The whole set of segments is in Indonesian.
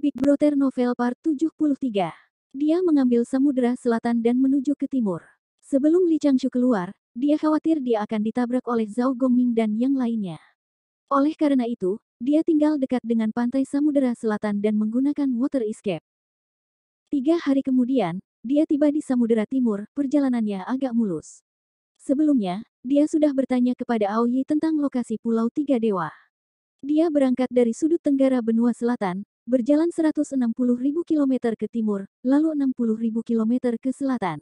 Big Brother Novel Part 73. Dia mengambil Samudera Selatan dan menuju ke timur. Sebelum Li Changshu keluar, dia khawatir dia akan ditabrak oleh Zhao Gongming dan yang lainnya. Oleh karena itu, dia tinggal dekat dengan pantai Samudera Selatan dan menggunakan water escape. Tiga hari kemudian, dia tiba di Samudera Timur, perjalanannya agak mulus. Sebelumnya, dia sudah bertanya kepada Aoyi tentang lokasi Pulau Tiga Dewa. Dia berangkat dari sudut tenggara benua selatan, berjalan 160.000 km ke timur, lalu 60.000 km ke selatan.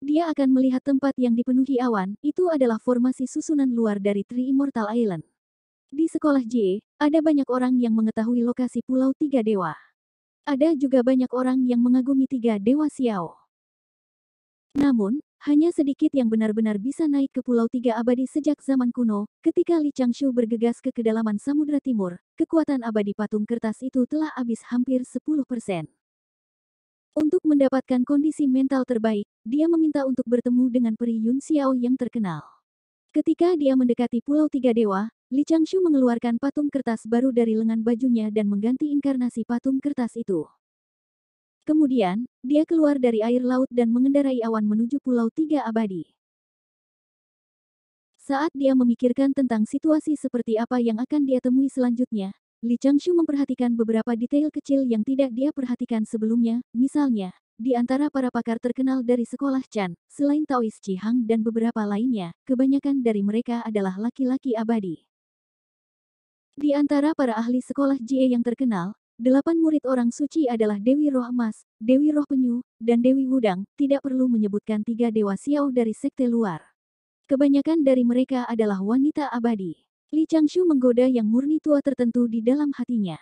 Dia akan melihat tempat yang dipenuhi awan, itu adalah formasi susunan luar dari Three Immortal Island. Di sekolah J, ada banyak orang yang mengetahui lokasi Pulau Tiga Dewa. Ada juga banyak orang yang mengagumi Tiga Dewa Xiao. Namun, hanya sedikit yang benar-benar bisa naik ke Pulau Tiga Abadi sejak zaman kuno, ketika Li Changshu bergegas ke kedalaman Samudra Timur, kekuatan abadi patung kertas itu telah habis hampir 10 persen. Untuk mendapatkan kondisi mental terbaik, dia meminta untuk bertemu dengan peri Yun Xiao yang terkenal. Ketika dia mendekati Pulau Tiga Dewa, Li Changshu mengeluarkan patung kertas baru dari lengan bajunya dan mengganti inkarnasi patung kertas itu. Kemudian, dia keluar dari air laut dan mengendarai awan menuju Pulau Tiga Abadi. Saat dia memikirkan tentang situasi seperti apa yang akan dia temui selanjutnya, Li Changshu memperhatikan beberapa detail kecil yang tidak dia perhatikan sebelumnya, misalnya, di antara para pakar terkenal dari sekolah Chan, selain Taois Hang dan beberapa lainnya, kebanyakan dari mereka adalah laki-laki abadi. Di antara para ahli sekolah Jie yang terkenal, Delapan murid orang suci adalah Dewi Roh Emas, Dewi Roh Penyu, dan Dewi Wudang, tidak perlu menyebutkan tiga dewa Xiao dari sekte luar. Kebanyakan dari mereka adalah wanita abadi. Li Changshu menggoda yang murni tua tertentu di dalam hatinya.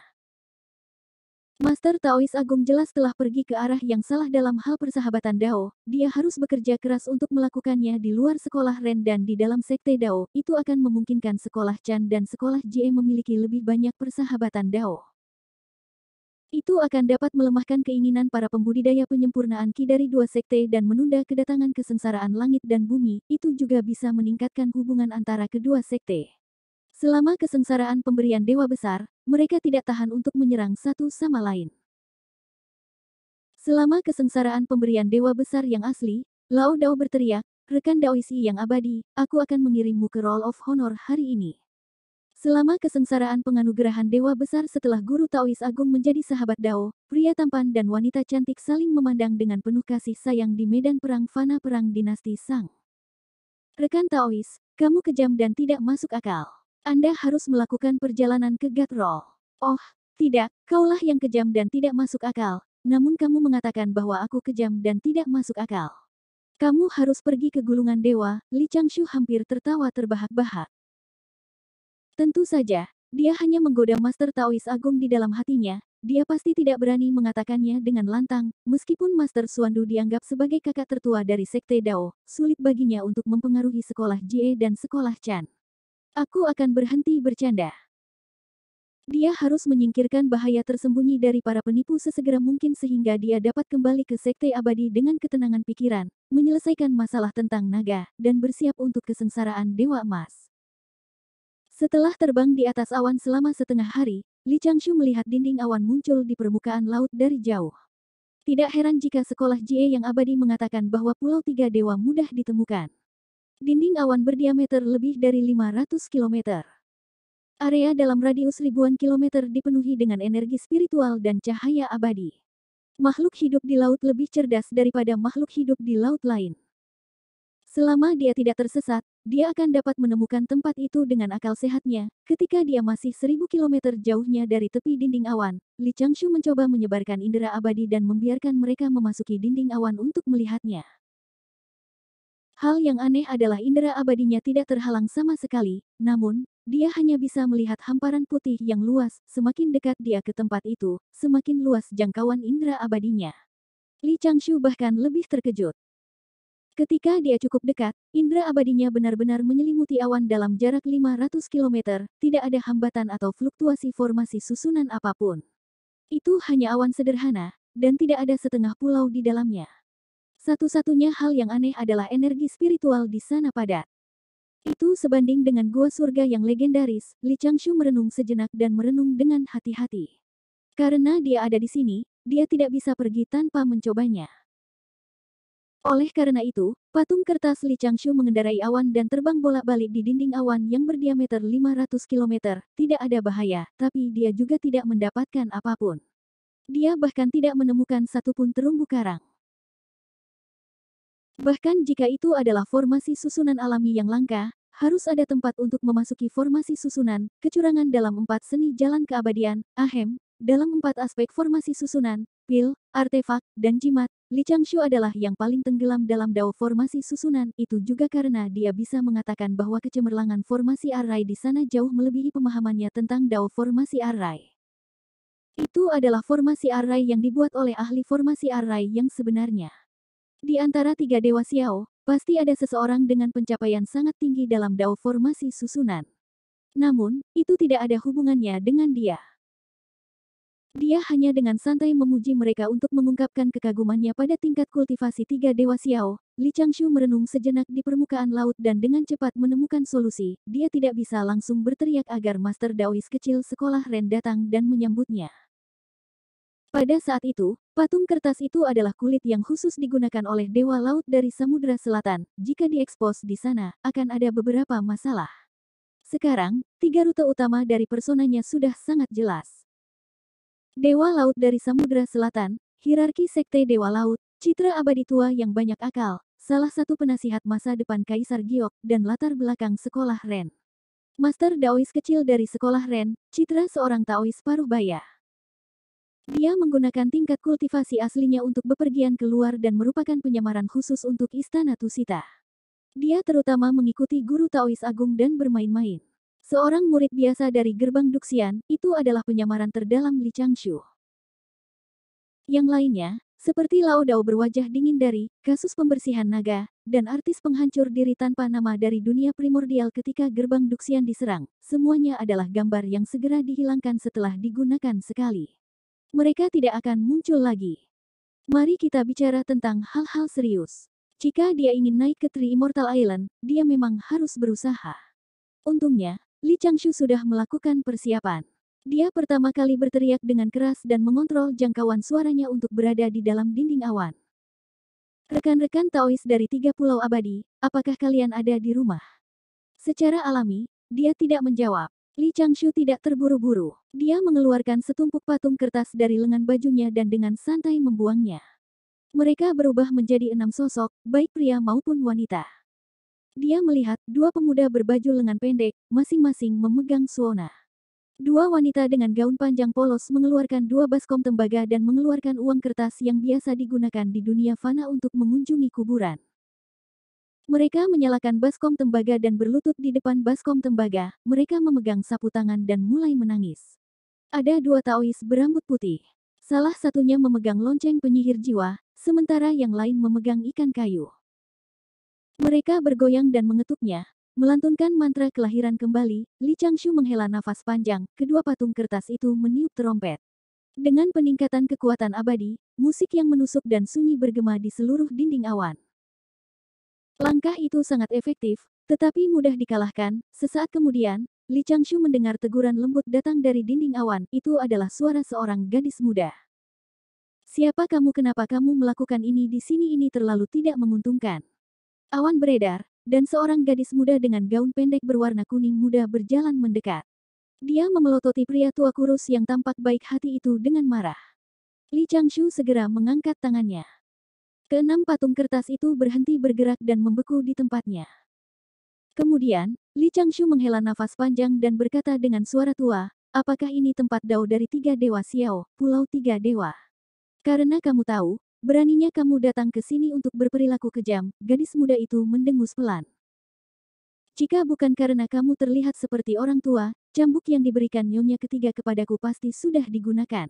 Master Taois Agung jelas telah pergi ke arah yang salah dalam hal persahabatan Dao, dia harus bekerja keras untuk melakukannya di luar sekolah Ren dan di dalam sekte Dao, itu akan memungkinkan sekolah Chan dan sekolah Jie memiliki lebih banyak persahabatan Dao. Itu akan dapat melemahkan keinginan para pembudidaya penyempurnaan Ki dari dua sekte dan menunda kedatangan kesengsaraan langit dan bumi, itu juga bisa meningkatkan hubungan antara kedua sekte. Selama kesengsaraan pemberian dewa besar, mereka tidak tahan untuk menyerang satu sama lain. Selama kesengsaraan pemberian dewa besar yang asli, Lao Dao berteriak, rekan Daoisi yang abadi, aku akan mengirimmu ke Roll of Honor hari ini. Selama kesengsaraan penganugerahan Dewa Besar setelah Guru Taois Agung menjadi sahabat Dao, pria tampan dan wanita cantik saling memandang dengan penuh kasih sayang di medan perang fana perang dinasti Sang. Rekan Taois, kamu kejam dan tidak masuk akal. Anda harus melakukan perjalanan ke Gatrol. Oh, tidak, kaulah yang kejam dan tidak masuk akal, namun kamu mengatakan bahwa aku kejam dan tidak masuk akal. Kamu harus pergi ke gulungan dewa, Li Changshu hampir tertawa terbahak-bahak. Tentu saja, dia hanya menggoda Master Taois Agung di dalam hatinya, dia pasti tidak berani mengatakannya dengan lantang, meskipun Master Suandu dianggap sebagai kakak tertua dari Sekte Dao, sulit baginya untuk mempengaruhi sekolah Jie dan sekolah Chan. Aku akan berhenti bercanda. Dia harus menyingkirkan bahaya tersembunyi dari para penipu sesegera mungkin sehingga dia dapat kembali ke sekte abadi dengan ketenangan pikiran, menyelesaikan masalah tentang naga, dan bersiap untuk kesengsaraan Dewa Emas. Setelah terbang di atas awan selama setengah hari, Li Changshu melihat dinding awan muncul di permukaan laut dari jauh. Tidak heran jika sekolah Jie yang abadi mengatakan bahwa Pulau Tiga Dewa mudah ditemukan. Dinding awan berdiameter lebih dari 500 km. Area dalam radius ribuan kilometer dipenuhi dengan energi spiritual dan cahaya abadi. Makhluk hidup di laut lebih cerdas daripada makhluk hidup di laut lain. Selama dia tidak tersesat, dia akan dapat menemukan tempat itu dengan akal sehatnya. Ketika dia masih seribu kilometer jauhnya dari tepi dinding awan, Li Changshu mencoba menyebarkan indera abadi dan membiarkan mereka memasuki dinding awan untuk melihatnya. Hal yang aneh adalah indera abadinya tidak terhalang sama sekali, namun, dia hanya bisa melihat hamparan putih yang luas, semakin dekat dia ke tempat itu, semakin luas jangkauan indera abadinya. Li Changshu bahkan lebih terkejut. Ketika dia cukup dekat, indera abadinya benar-benar menyelimuti awan dalam jarak 500 km, tidak ada hambatan atau fluktuasi formasi susunan apapun. Itu hanya awan sederhana, dan tidak ada setengah pulau di dalamnya. Satu-satunya hal yang aneh adalah energi spiritual di sana padat. Itu sebanding dengan gua surga yang legendaris, Li Changshu merenung sejenak dan merenung dengan hati-hati. Karena dia ada di sini, dia tidak bisa pergi tanpa mencobanya. Oleh karena itu, patung kertas Li Changshu mengendarai awan dan terbang bolak-balik di dinding awan yang berdiameter 500 km. Tidak ada bahaya, tapi dia juga tidak mendapatkan apapun. Dia bahkan tidak menemukan satupun terumbu karang. Bahkan jika itu adalah formasi susunan alami yang langka, harus ada tempat untuk memasuki formasi susunan, kecurangan dalam empat seni jalan keabadian, ahem, dalam empat aspek formasi susunan, pil, artefak, dan jimat, Li Changshu adalah yang paling tenggelam dalam dao formasi susunan, itu juga karena dia bisa mengatakan bahwa kecemerlangan formasi arai di sana jauh melebihi pemahamannya tentang dao formasi Arai. Itu adalah formasi arai yang dibuat oleh ahli formasi arai yang sebenarnya. Di antara tiga Dewa Xiao, pasti ada seseorang dengan pencapaian sangat tinggi dalam dao formasi susunan. Namun, itu tidak ada hubungannya dengan dia. Dia hanya dengan santai memuji mereka untuk mengungkapkan kekagumannya pada tingkat kultivasi tiga dewa Xiao. Li Changshu merenung sejenak di permukaan laut dan dengan cepat menemukan solusi. Dia tidak bisa langsung berteriak agar Master Daois kecil sekolah Ren datang dan menyambutnya. Pada saat itu, patung kertas itu adalah kulit yang khusus digunakan oleh dewa laut dari Samudra Selatan. Jika diekspos di sana, akan ada beberapa masalah. Sekarang, tiga rute utama dari personanya sudah sangat jelas. Dewa Laut dari Samudra Selatan, hierarki Sekte Dewa Laut, citra abadi tua yang banyak akal, salah satu penasihat masa depan Kaisar Giok dan latar belakang sekolah Ren. Master Daois kecil dari sekolah Ren, citra seorang Taois paruh baya. Dia menggunakan tingkat kultivasi aslinya untuk bepergian keluar dan merupakan penyamaran khusus untuk Istana Tusita. Dia terutama mengikuti guru Taois Agung dan bermain-main. Seorang murid biasa dari gerbang Duxian, itu adalah penyamaran terdalam Li Changshu. Yang lainnya, seperti Lao Dao berwajah dingin dari kasus pembersihan naga, dan artis penghancur diri tanpa nama dari dunia primordial ketika gerbang Duxian diserang, semuanya adalah gambar yang segera dihilangkan setelah digunakan sekali. Mereka tidak akan muncul lagi. Mari kita bicara tentang hal-hal serius. Jika dia ingin naik ke Tri Immortal Island, dia memang harus berusaha. Untungnya, Li Changshu sudah melakukan persiapan. Dia pertama kali berteriak dengan keras dan mengontrol jangkauan suaranya untuk berada di dalam dinding awan. Rekan-rekan Taois dari tiga pulau abadi, apakah kalian ada di rumah? Secara alami, dia tidak menjawab. Li Changshu tidak terburu-buru. Dia mengeluarkan setumpuk patung kertas dari lengan bajunya dan dengan santai membuangnya. Mereka berubah menjadi enam sosok, baik pria maupun wanita. Dia melihat dua pemuda berbaju lengan pendek, masing-masing memegang suona. Dua wanita dengan gaun panjang polos mengeluarkan dua baskom tembaga dan mengeluarkan uang kertas yang biasa digunakan di dunia fana untuk mengunjungi kuburan. Mereka menyalakan baskom tembaga dan berlutut di depan baskom tembaga, mereka memegang sapu tangan dan mulai menangis. Ada dua taois berambut putih. Salah satunya memegang lonceng penyihir jiwa, sementara yang lain memegang ikan kayu. Mereka bergoyang dan mengetuknya. Melantunkan mantra kelahiran kembali, Li Changshu menghela nafas panjang, kedua patung kertas itu meniup terompet. Dengan peningkatan kekuatan abadi, musik yang menusuk dan sunyi bergema di seluruh dinding awan. Langkah itu sangat efektif, tetapi mudah dikalahkan. Sesaat kemudian, Li Changshu mendengar teguran lembut datang dari dinding awan, itu adalah suara seorang gadis muda. Siapa kamu kenapa kamu melakukan ini di sini ini terlalu tidak menguntungkan. Awan beredar, dan seorang gadis muda dengan gaun pendek berwarna kuning muda berjalan mendekat. Dia memelototi pria tua kurus yang tampak baik hati itu dengan marah. Li Changshu segera mengangkat tangannya. Keenam patung kertas itu berhenti bergerak dan membeku di tempatnya. Kemudian, Li Changshu menghela nafas panjang dan berkata dengan suara tua, apakah ini tempat dao dari tiga dewa Xiao, pulau tiga dewa? Karena kamu tahu, Beraninya kamu datang ke sini untuk berperilaku kejam, gadis muda itu mendengus pelan. Jika bukan karena kamu terlihat seperti orang tua, cambuk yang diberikan nyonya ketiga kepadaku pasti sudah digunakan.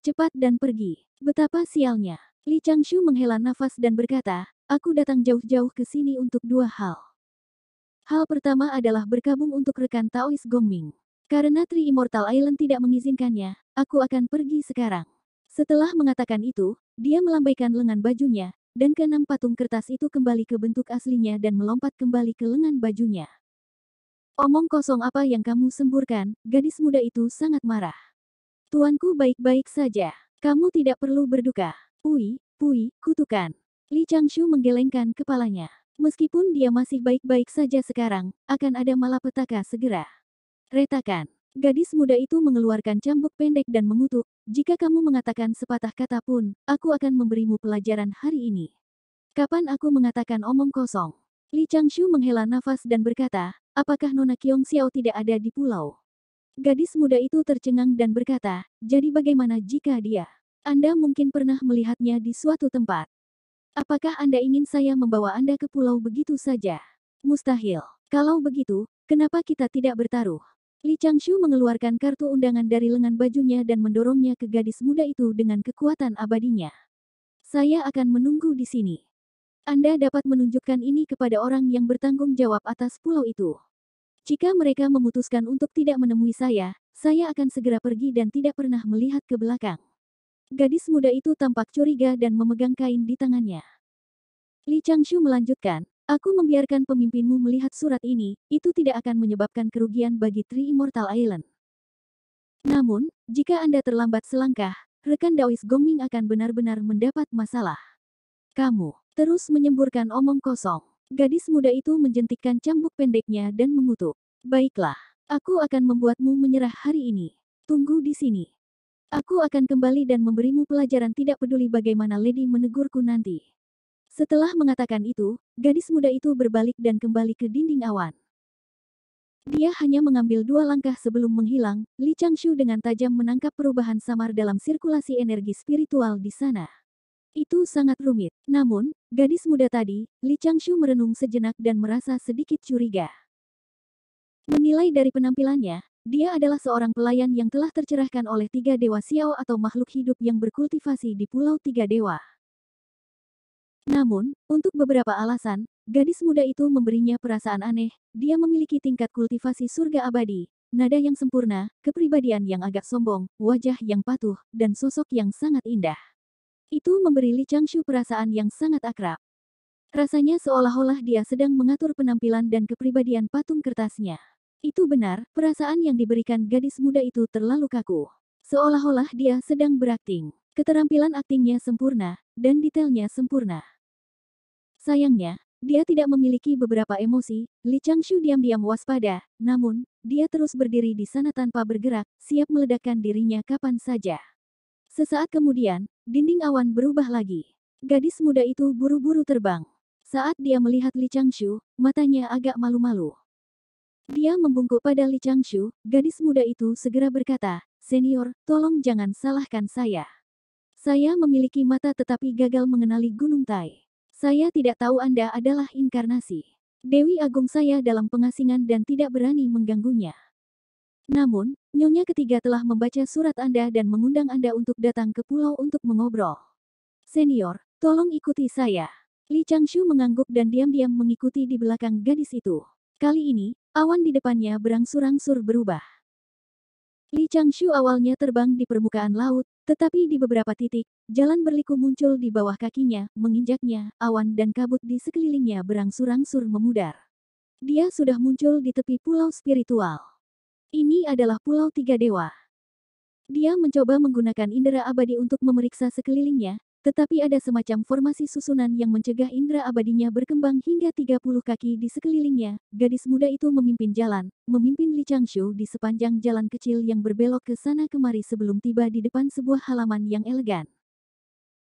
Cepat dan pergi. Betapa sialnya. Li Changshu menghela nafas dan berkata, aku datang jauh-jauh ke sini untuk dua hal. Hal pertama adalah berkabung untuk rekan Taois Gongming. Karena Tri Immortal Island tidak mengizinkannya, aku akan pergi sekarang. Setelah mengatakan itu, dia melambaikan lengan bajunya, dan keenam patung kertas itu kembali ke bentuk aslinya dan melompat kembali ke lengan bajunya. Omong kosong apa yang kamu semburkan, gadis muda itu sangat marah. Tuanku baik-baik saja. Kamu tidak perlu berduka. Pui, pui, kutukan. Li Changshu menggelengkan kepalanya. Meskipun dia masih baik-baik saja sekarang, akan ada malapetaka segera. Retakan. Gadis muda itu mengeluarkan cambuk pendek dan mengutuk, jika kamu mengatakan sepatah kata pun, aku akan memberimu pelajaran hari ini. Kapan aku mengatakan omong kosong? Li Changshu menghela nafas dan berkata, apakah Nona Kiong Xiao tidak ada di pulau? Gadis muda itu tercengang dan berkata, jadi bagaimana jika dia? Anda mungkin pernah melihatnya di suatu tempat. Apakah Anda ingin saya membawa Anda ke pulau begitu saja? Mustahil. Kalau begitu, kenapa kita tidak bertaruh? Li Changshu mengeluarkan kartu undangan dari lengan bajunya dan mendorongnya ke gadis muda itu dengan kekuatan abadinya. Saya akan menunggu di sini. Anda dapat menunjukkan ini kepada orang yang bertanggung jawab atas pulau itu. Jika mereka memutuskan untuk tidak menemui saya, saya akan segera pergi dan tidak pernah melihat ke belakang. Gadis muda itu tampak curiga dan memegang kain di tangannya. Li Changshu melanjutkan, Aku membiarkan pemimpinmu melihat surat ini, itu tidak akan menyebabkan kerugian bagi Tri Immortal Island. Namun, jika Anda terlambat selangkah, rekan Daois Gongming akan benar-benar mendapat masalah. Kamu terus menyemburkan omong kosong. Gadis muda itu menjentikkan cambuk pendeknya dan mengutuk. Baiklah, aku akan membuatmu menyerah hari ini. Tunggu di sini. Aku akan kembali dan memberimu pelajaran tidak peduli bagaimana Lady menegurku nanti. Setelah mengatakan itu, gadis muda itu berbalik dan kembali ke dinding awan. Dia hanya mengambil dua langkah sebelum menghilang, Li Changshu dengan tajam menangkap perubahan samar dalam sirkulasi energi spiritual di sana. Itu sangat rumit. Namun, gadis muda tadi, Li Changshu merenung sejenak dan merasa sedikit curiga. Menilai dari penampilannya, dia adalah seorang pelayan yang telah tercerahkan oleh tiga dewa Xiao atau makhluk hidup yang berkultivasi di Pulau Tiga Dewa. Namun, untuk beberapa alasan, gadis muda itu memberinya perasaan aneh. Dia memiliki tingkat kultivasi surga abadi, nada yang sempurna, kepribadian yang agak sombong, wajah yang patuh, dan sosok yang sangat indah. Itu memberi Li Changshu perasaan yang sangat akrab. Rasanya seolah-olah dia sedang mengatur penampilan dan kepribadian patung kertasnya. Itu benar, perasaan yang diberikan gadis muda itu terlalu kaku. Seolah-olah dia sedang berakting. Keterampilan aktingnya sempurna, dan detailnya sempurna. Sayangnya, dia tidak memiliki beberapa emosi, Li Changshu diam-diam waspada, namun, dia terus berdiri di sana tanpa bergerak, siap meledakkan dirinya kapan saja. Sesaat kemudian, dinding awan berubah lagi. Gadis muda itu buru-buru terbang. Saat dia melihat Li Changshu, matanya agak malu-malu. Dia membungkuk pada Li Changshu, gadis muda itu segera berkata, Senior, tolong jangan salahkan saya. Saya memiliki mata tetapi gagal mengenali Gunung Tai. Saya tidak tahu Anda adalah inkarnasi. Dewi Agung saya dalam pengasingan dan tidak berani mengganggunya. Namun, Nyonya ketiga telah membaca surat Anda dan mengundang Anda untuk datang ke pulau untuk mengobrol. Senior, tolong ikuti saya. Li Changshu mengangguk dan diam-diam mengikuti di belakang gadis itu. Kali ini, awan di depannya berangsur-angsur berubah. Li Changshu awalnya terbang di permukaan laut, tetapi di beberapa titik, jalan berliku muncul di bawah kakinya, menginjaknya, awan dan kabut di sekelilingnya berangsur-angsur memudar. Dia sudah muncul di tepi pulau spiritual. Ini adalah pulau tiga dewa. Dia mencoba menggunakan indera abadi untuk memeriksa sekelilingnya, tetapi ada semacam formasi susunan yang mencegah indera abadinya berkembang hingga 30 kaki di sekelilingnya. Gadis muda itu memimpin jalan, memimpin Li Changshu di sepanjang jalan kecil yang berbelok ke sana kemari sebelum tiba di depan sebuah halaman yang elegan.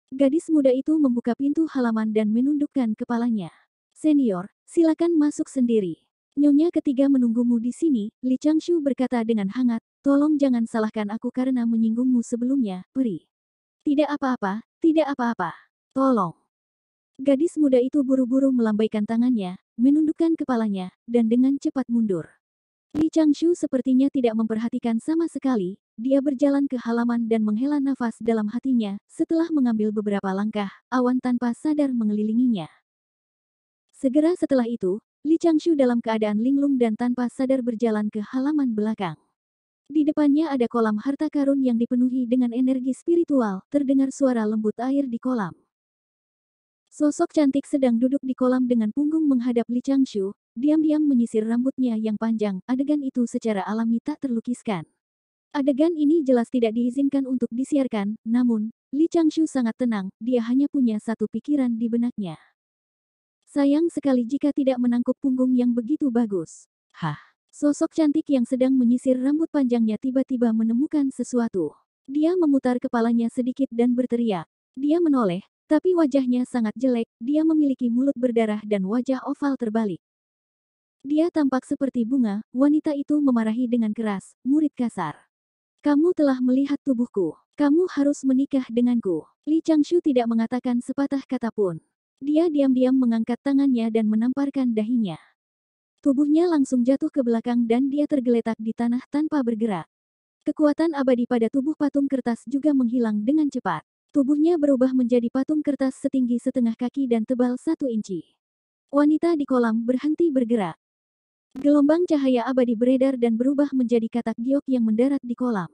Gadis muda itu membuka pintu halaman dan menundukkan kepalanya. Senior, silakan masuk sendiri. Nyonya ketiga menunggumu di sini, Li Changshu berkata dengan hangat, tolong jangan salahkan aku karena menyinggungmu sebelumnya, peri. Tidak apa-apa, tidak apa-apa. Tolong. Gadis muda itu buru-buru melambaikan tangannya, menundukkan kepalanya, dan dengan cepat mundur. Li Changshu sepertinya tidak memperhatikan sama sekali, dia berjalan ke halaman dan menghela nafas dalam hatinya, setelah mengambil beberapa langkah, awan tanpa sadar mengelilinginya. Segera setelah itu, Li Changshu dalam keadaan linglung dan tanpa sadar berjalan ke halaman belakang. Di depannya ada kolam harta karun yang dipenuhi dengan energi spiritual, terdengar suara lembut air di kolam. Sosok cantik sedang duduk di kolam dengan punggung menghadap Li Changshu, diam-diam menyisir rambutnya yang panjang, adegan itu secara alami tak terlukiskan. Adegan ini jelas tidak diizinkan untuk disiarkan, namun, Li Changshu sangat tenang, dia hanya punya satu pikiran di benaknya. Sayang sekali jika tidak menangkup punggung yang begitu bagus. Hah. Sosok cantik yang sedang menyisir rambut panjangnya tiba-tiba menemukan sesuatu. Dia memutar kepalanya sedikit dan berteriak. Dia menoleh, tapi wajahnya sangat jelek, dia memiliki mulut berdarah dan wajah oval terbalik. Dia tampak seperti bunga, wanita itu memarahi dengan keras, murid kasar. Kamu telah melihat tubuhku. Kamu harus menikah denganku. Li Changshu tidak mengatakan sepatah kata pun. Dia diam-diam mengangkat tangannya dan menamparkan dahinya. Tubuhnya langsung jatuh ke belakang dan dia tergeletak di tanah tanpa bergerak. Kekuatan abadi pada tubuh patung kertas juga menghilang dengan cepat. Tubuhnya berubah menjadi patung kertas setinggi setengah kaki dan tebal satu inci. Wanita di kolam berhenti bergerak. Gelombang cahaya abadi beredar dan berubah menjadi katak giok yang mendarat di kolam.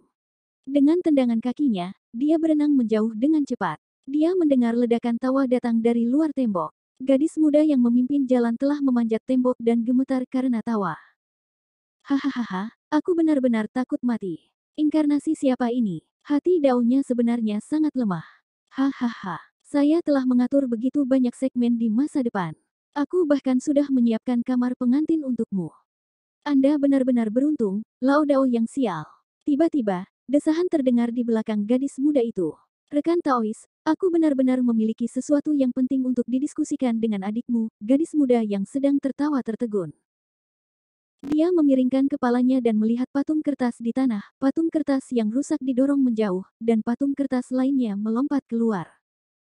Dengan tendangan kakinya, dia berenang menjauh dengan cepat. Dia mendengar ledakan tawa datang dari luar tembok. Gadis muda yang memimpin jalan telah memanjat tembok dan gemetar karena tawa. Hahaha, aku benar-benar takut mati. Inkarnasi siapa ini? Hati daunnya sebenarnya sangat lemah. Hahaha, saya telah mengatur begitu banyak segmen di masa depan. Aku bahkan sudah menyiapkan kamar pengantin untukmu. Anda benar-benar beruntung, Lao Dao yang sial. Tiba-tiba, desahan terdengar di belakang gadis muda itu. Rekan Taois, Aku benar-benar memiliki sesuatu yang penting untuk didiskusikan dengan adikmu, gadis muda yang sedang tertawa tertegun. Dia memiringkan kepalanya dan melihat patung kertas di tanah, patung kertas yang rusak didorong menjauh, dan patung kertas lainnya melompat keluar.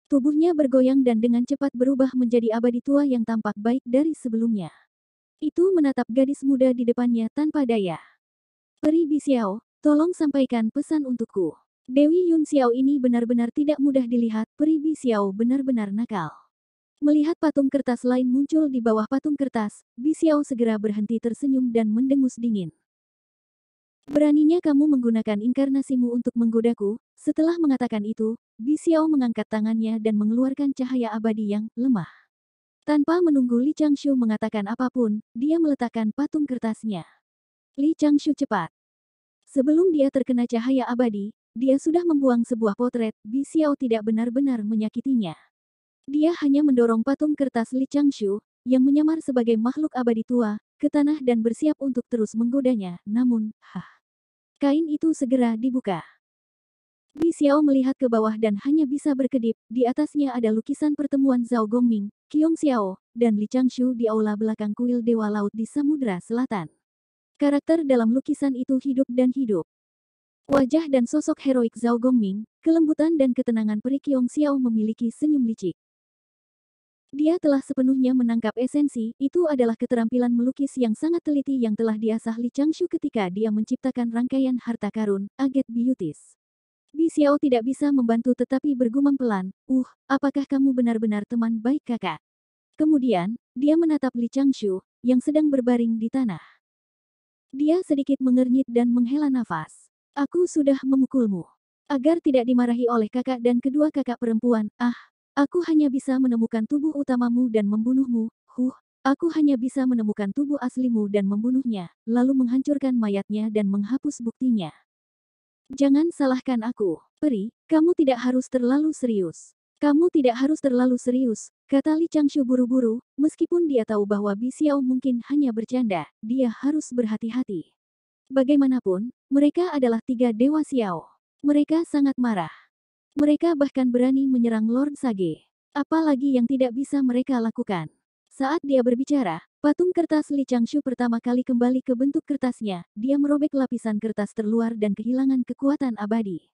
Tubuhnya bergoyang dan dengan cepat berubah menjadi abadi tua yang tampak baik dari sebelumnya. Itu menatap gadis muda di depannya tanpa daya. Peri Bisiao, tolong sampaikan pesan untukku. Dewi Yun Xiao ini benar-benar tidak mudah dilihat, peri Xiao benar-benar nakal. Melihat patung kertas lain muncul di bawah patung kertas, Bi Xiao segera berhenti tersenyum dan mendengus dingin. Beraninya kamu menggunakan inkarnasimu untuk menggodaku, setelah mengatakan itu, Bi Xiao mengangkat tangannya dan mengeluarkan cahaya abadi yang lemah. Tanpa menunggu Li Changshu mengatakan apapun, dia meletakkan patung kertasnya. Li Changshu cepat. Sebelum dia terkena cahaya abadi, dia sudah membuang sebuah potret, Bi Xiao tidak benar-benar menyakitinya. Dia hanya mendorong patung kertas Li Changshu, yang menyamar sebagai makhluk abadi tua, ke tanah dan bersiap untuk terus menggodanya, namun, hah. Kain itu segera dibuka. Bi Xiao melihat ke bawah dan hanya bisa berkedip, di atasnya ada lukisan pertemuan Zhao Gongming, Qiong Xiao, dan Li Changshu di aula belakang kuil Dewa Laut di Samudra Selatan. Karakter dalam lukisan itu hidup dan hidup. Wajah dan sosok heroik Zhao Gongming, kelembutan dan ketenangan peri Kiong Xiao memiliki senyum licik. Dia telah sepenuhnya menangkap esensi, itu adalah keterampilan melukis yang sangat teliti yang telah diasah Li Changshu ketika dia menciptakan rangkaian harta karun, Aget biutis. Bi Xiao tidak bisa membantu tetapi bergumam pelan, uh, apakah kamu benar-benar teman baik kakak? Kemudian, dia menatap Li Changshu, yang sedang berbaring di tanah. Dia sedikit mengernyit dan menghela nafas. Aku sudah memukulmu. Agar tidak dimarahi oleh kakak dan kedua kakak perempuan, ah, aku hanya bisa menemukan tubuh utamamu dan membunuhmu, huh, aku hanya bisa menemukan tubuh aslimu dan membunuhnya, lalu menghancurkan mayatnya dan menghapus buktinya. Jangan salahkan aku, peri, kamu tidak harus terlalu serius. Kamu tidak harus terlalu serius, kata Li Changshu buru-buru, meskipun dia tahu bahwa Bi Xiao mungkin hanya bercanda, dia harus berhati-hati. Bagaimanapun, mereka adalah tiga dewa Xiao. Mereka sangat marah. Mereka bahkan berani menyerang Lord Sage. Apalagi yang tidak bisa mereka lakukan. Saat dia berbicara, patung kertas Li Changshu pertama kali kembali ke bentuk kertasnya. Dia merobek lapisan kertas terluar dan kehilangan kekuatan abadi.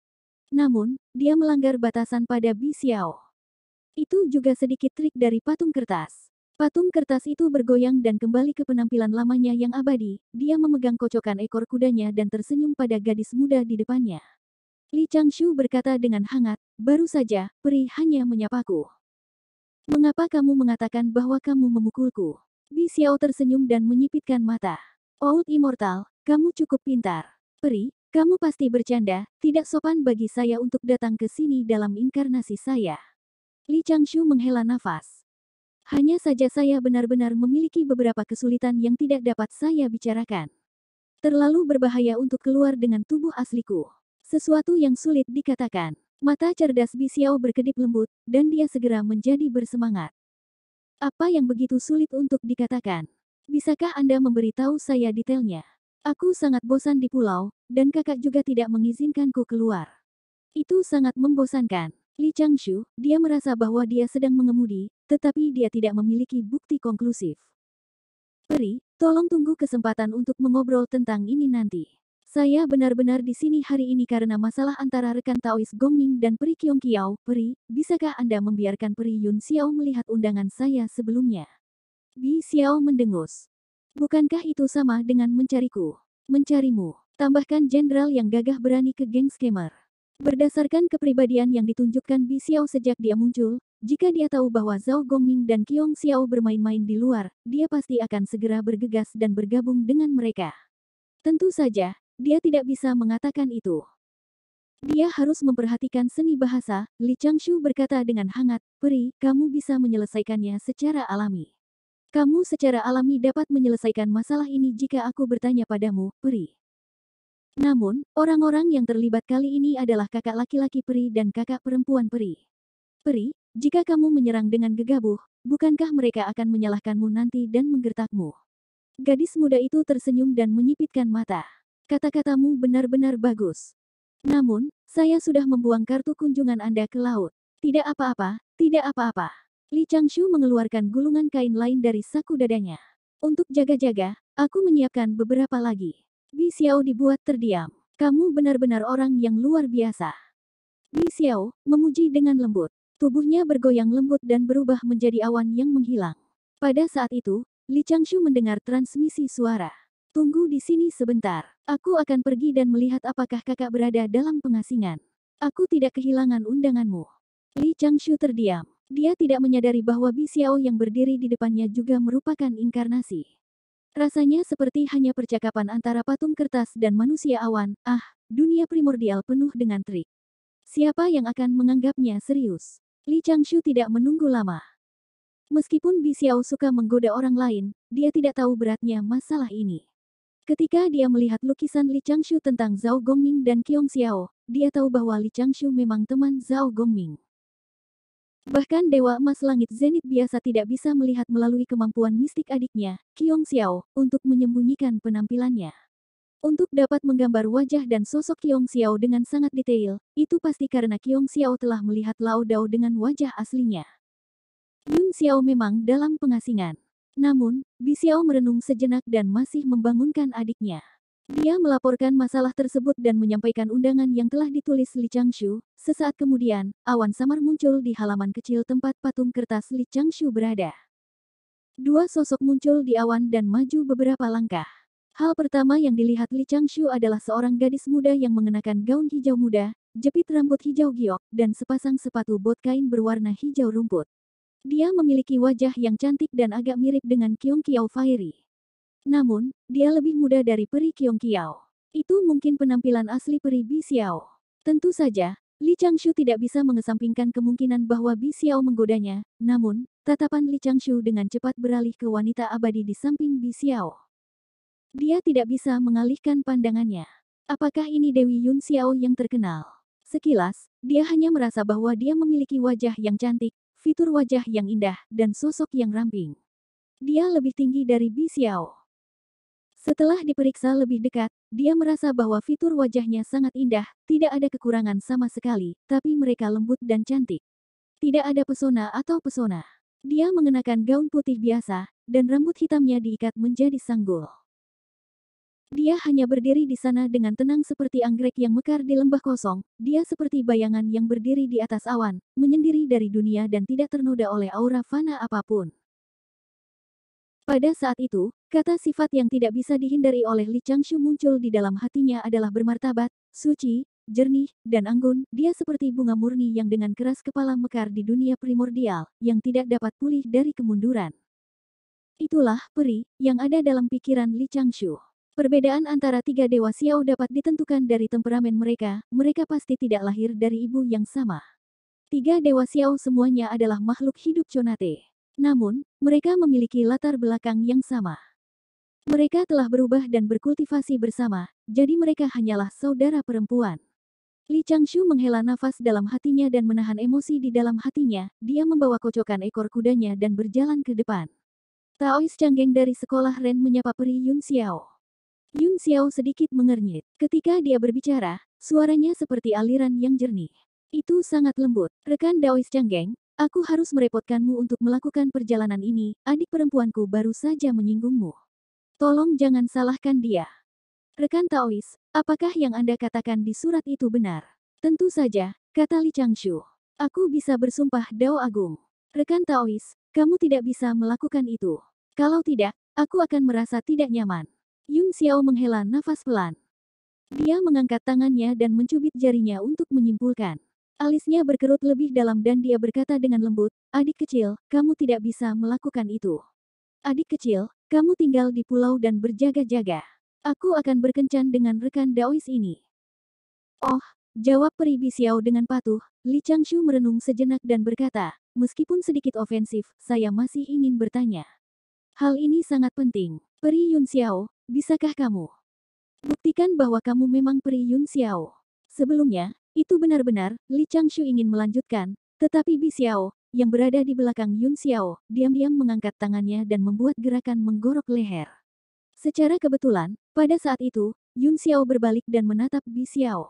Namun, dia melanggar batasan pada Bi Xiao. Itu juga sedikit trik dari patung kertas. Patung kertas itu bergoyang dan kembali ke penampilan lamanya yang abadi. Dia memegang kocokan ekor kudanya dan tersenyum pada gadis muda di depannya. Li Changshu berkata dengan hangat, baru saja, peri hanya menyapaku. Mengapa kamu mengatakan bahwa kamu memukulku? Bi Xiao tersenyum dan menyipitkan mata. Old Immortal, kamu cukup pintar. Peri, kamu pasti bercanda, tidak sopan bagi saya untuk datang ke sini dalam inkarnasi saya. Li Changshu menghela nafas. Hanya saja saya benar-benar memiliki beberapa kesulitan yang tidak dapat saya bicarakan. Terlalu berbahaya untuk keluar dengan tubuh asliku. Sesuatu yang sulit dikatakan. Mata cerdas Bisiao berkedip lembut, dan dia segera menjadi bersemangat. Apa yang begitu sulit untuk dikatakan? Bisakah Anda memberitahu saya detailnya? Aku sangat bosan di pulau, dan kakak juga tidak mengizinkanku keluar. Itu sangat membosankan. Li Changshu, dia merasa bahwa dia sedang mengemudi, tetapi dia tidak memiliki bukti konklusif. Peri, tolong tunggu kesempatan untuk mengobrol tentang ini nanti. Saya benar-benar di sini hari ini karena masalah antara rekan Taois Gongming dan Peri Kyong Kiao. Peri, bisakah Anda membiarkan Peri Yun Xiao melihat undangan saya sebelumnya? Bi Xiao mendengus. Bukankah itu sama dengan mencariku? Mencarimu, tambahkan jenderal yang gagah berani ke geng skamer. Berdasarkan kepribadian yang ditunjukkan Bi Xiao sejak dia muncul, jika dia tahu bahwa Zhao Gongming dan Qiong Xiao bermain-main di luar, dia pasti akan segera bergegas dan bergabung dengan mereka. Tentu saja, dia tidak bisa mengatakan itu. Dia harus memperhatikan seni bahasa, Li Changshu berkata dengan hangat, Peri, kamu bisa menyelesaikannya secara alami. Kamu secara alami dapat menyelesaikan masalah ini jika aku bertanya padamu, Peri. Namun, orang-orang yang terlibat kali ini adalah kakak laki-laki Peri dan kakak perempuan Peri. Peri, jika kamu menyerang dengan gegabah, bukankah mereka akan menyalahkanmu nanti dan menggertakmu? Gadis muda itu tersenyum dan menyipitkan mata. Kata-katamu benar-benar bagus. Namun, saya sudah membuang kartu kunjungan Anda ke laut. Tidak apa-apa, tidak apa-apa. Li Changshu mengeluarkan gulungan kain lain dari saku dadanya. Untuk jaga-jaga, aku menyiapkan beberapa lagi. Bi Xiao dibuat terdiam. Kamu benar-benar orang yang luar biasa. Bi Xiao memuji dengan lembut. Tubuhnya bergoyang lembut dan berubah menjadi awan yang menghilang. Pada saat itu, Li Changshu mendengar transmisi suara. Tunggu di sini sebentar. Aku akan pergi dan melihat apakah kakak berada dalam pengasingan. Aku tidak kehilangan undanganmu. Li Changshu terdiam. Dia tidak menyadari bahwa Bi Xiao yang berdiri di depannya juga merupakan inkarnasi. Rasanya seperti hanya percakapan antara patung kertas dan manusia awan. Ah, dunia primordial penuh dengan trik. Siapa yang akan menganggapnya serius? Li Changshu tidak menunggu lama. Meskipun Bi Xiao suka menggoda orang lain, dia tidak tahu beratnya masalah ini. Ketika dia melihat lukisan Li Changshu tentang Zhao Gongming dan Qiong Xiao, dia tahu bahwa Li Changshu memang teman Zhao Gongming. Bahkan Dewa Emas Langit Zenit biasa tidak bisa melihat melalui kemampuan mistik adiknya, Qiong Xiao, untuk menyembunyikan penampilannya. Untuk dapat menggambar wajah dan sosok Kiong Xiao dengan sangat detail, itu pasti karena Kiong Xiao telah melihat Lao Dao dengan wajah aslinya. Yun Xiao memang dalam pengasingan. Namun, Bi Xiao merenung sejenak dan masih membangunkan adiknya. Dia melaporkan masalah tersebut dan menyampaikan undangan yang telah ditulis Li Changshu. Sesaat kemudian, awan samar muncul di halaman kecil tempat patung kertas Li Changshu berada. Dua sosok muncul di awan dan maju beberapa langkah. Hal pertama yang dilihat Li Changshu adalah seorang gadis muda yang mengenakan gaun hijau muda, jepit rambut hijau giok, dan sepasang sepatu bot kain berwarna hijau rumput. Dia memiliki wajah yang cantik dan agak mirip dengan Kiong Kiao Fairy. Namun, dia lebih muda dari peri Kiong Kiao. Itu mungkin penampilan asli peri Bi Xiao. Tentu saja, Li Changshu tidak bisa mengesampingkan kemungkinan bahwa Bi Xiao menggodanya, namun, tatapan Li Changshu dengan cepat beralih ke wanita abadi di samping Bi Xiao. Dia tidak bisa mengalihkan pandangannya. Apakah ini Dewi Yun Xiao yang terkenal? Sekilas, dia hanya merasa bahwa dia memiliki wajah yang cantik, fitur wajah yang indah, dan sosok yang ramping. Dia lebih tinggi dari Bi Xiao. Setelah diperiksa lebih dekat, dia merasa bahwa fitur wajahnya sangat indah, tidak ada kekurangan sama sekali, tapi mereka lembut dan cantik. Tidak ada pesona atau pesona. Dia mengenakan gaun putih biasa, dan rambut hitamnya diikat menjadi sanggul. Dia hanya berdiri di sana dengan tenang seperti anggrek yang mekar di lembah kosong. Dia seperti bayangan yang berdiri di atas awan, menyendiri dari dunia dan tidak ternoda oleh aura fana apapun. Pada saat itu, kata sifat yang tidak bisa dihindari oleh Li Changshu muncul di dalam hatinya adalah bermartabat, suci, jernih, dan anggun. Dia seperti bunga murni yang dengan keras kepala mekar di dunia primordial, yang tidak dapat pulih dari kemunduran. Itulah peri yang ada dalam pikiran Li Changshu. Perbedaan antara tiga dewa Xiao dapat ditentukan dari temperamen mereka, mereka pasti tidak lahir dari ibu yang sama. Tiga dewa Xiao semuanya adalah makhluk hidup Conate. Namun, mereka memiliki latar belakang yang sama. Mereka telah berubah dan berkultivasi bersama, jadi mereka hanyalah saudara perempuan. Li Changshu menghela nafas dalam hatinya dan menahan emosi di dalam hatinya, dia membawa kocokan ekor kudanya dan berjalan ke depan. Taois Changgeng dari sekolah Ren menyapa Peri Yun Xiao. Yun Xiao sedikit mengernyit. Ketika dia berbicara, suaranya seperti aliran yang jernih. Itu sangat lembut. Rekan Daois Changgeng, aku harus merepotkanmu untuk melakukan perjalanan ini, adik perempuanku baru saja menyinggungmu. Tolong jangan salahkan dia. Rekan Taois, apakah yang Anda katakan di surat itu benar? Tentu saja, kata Li Changshu. Aku bisa bersumpah Dao Agung. Rekan Taois, kamu tidak bisa melakukan itu. Kalau tidak, aku akan merasa tidak nyaman. Yun Xiao menghela nafas pelan. Dia mengangkat tangannya dan mencubit jarinya untuk menyimpulkan. Alisnya berkerut lebih dalam dan dia berkata dengan lembut, Adik kecil, kamu tidak bisa melakukan itu. Adik kecil, kamu tinggal di pulau dan berjaga-jaga. Aku akan berkencan dengan rekan Daois ini. Oh, jawab peri Bisiao dengan patuh. Li Changshu merenung sejenak dan berkata, meskipun sedikit ofensif, saya masih ingin bertanya. Hal ini sangat penting. Peri Yun Xiao, Bisakah kamu buktikan bahwa kamu memang peri Yun Xiao? Sebelumnya, itu benar-benar, Li Changshu ingin melanjutkan, tetapi Bi Xiao, yang berada di belakang Yun Xiao, diam-diam mengangkat tangannya dan membuat gerakan menggorok leher. Secara kebetulan, pada saat itu, Yun Xiao berbalik dan menatap Bi Xiao.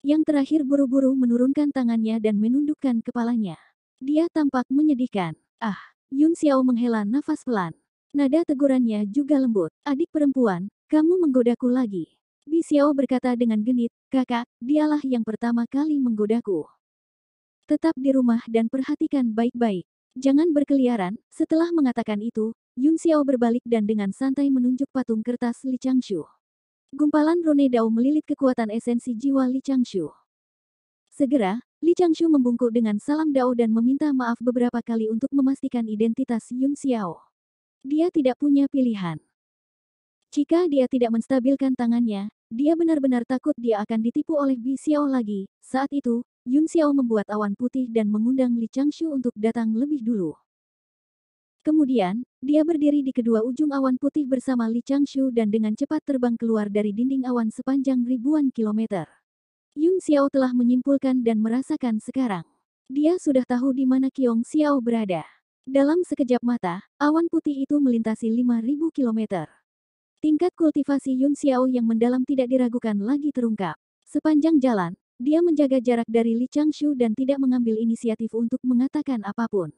Yang terakhir buru-buru menurunkan tangannya dan menundukkan kepalanya. Dia tampak menyedihkan. Ah, Yun Xiao menghela nafas pelan. Nada tegurannya juga lembut. Adik perempuan, kamu menggodaku lagi. Bi Xiao berkata dengan genit, kakak, dialah yang pertama kali menggodaku. Tetap di rumah dan perhatikan baik-baik. Jangan berkeliaran, setelah mengatakan itu, Yun Xiao berbalik dan dengan santai menunjuk patung kertas Li Changshu. Gumpalan rune Dao melilit kekuatan esensi jiwa Li Changshu. Segera, Li Changshu membungkuk dengan salam Dao dan meminta maaf beberapa kali untuk memastikan identitas Yun Xiao. Dia tidak punya pilihan. Jika dia tidak menstabilkan tangannya, dia benar-benar takut dia akan ditipu oleh Bi Xiao lagi. Saat itu, Yun Xiao membuat awan putih dan mengundang Li Changshu untuk datang lebih dulu. Kemudian, dia berdiri di kedua ujung awan putih bersama Li Changshu dan dengan cepat terbang keluar dari dinding awan sepanjang ribuan kilometer. Yun Xiao telah menyimpulkan dan merasakan sekarang. Dia sudah tahu di mana Qiong Xiao berada. Dalam sekejap mata, awan putih itu melintasi 5.000 kilometer. Tingkat kultivasi Yun Xiao yang mendalam tidak diragukan lagi terungkap. Sepanjang jalan, dia menjaga jarak dari Li Changshu dan tidak mengambil inisiatif untuk mengatakan apapun.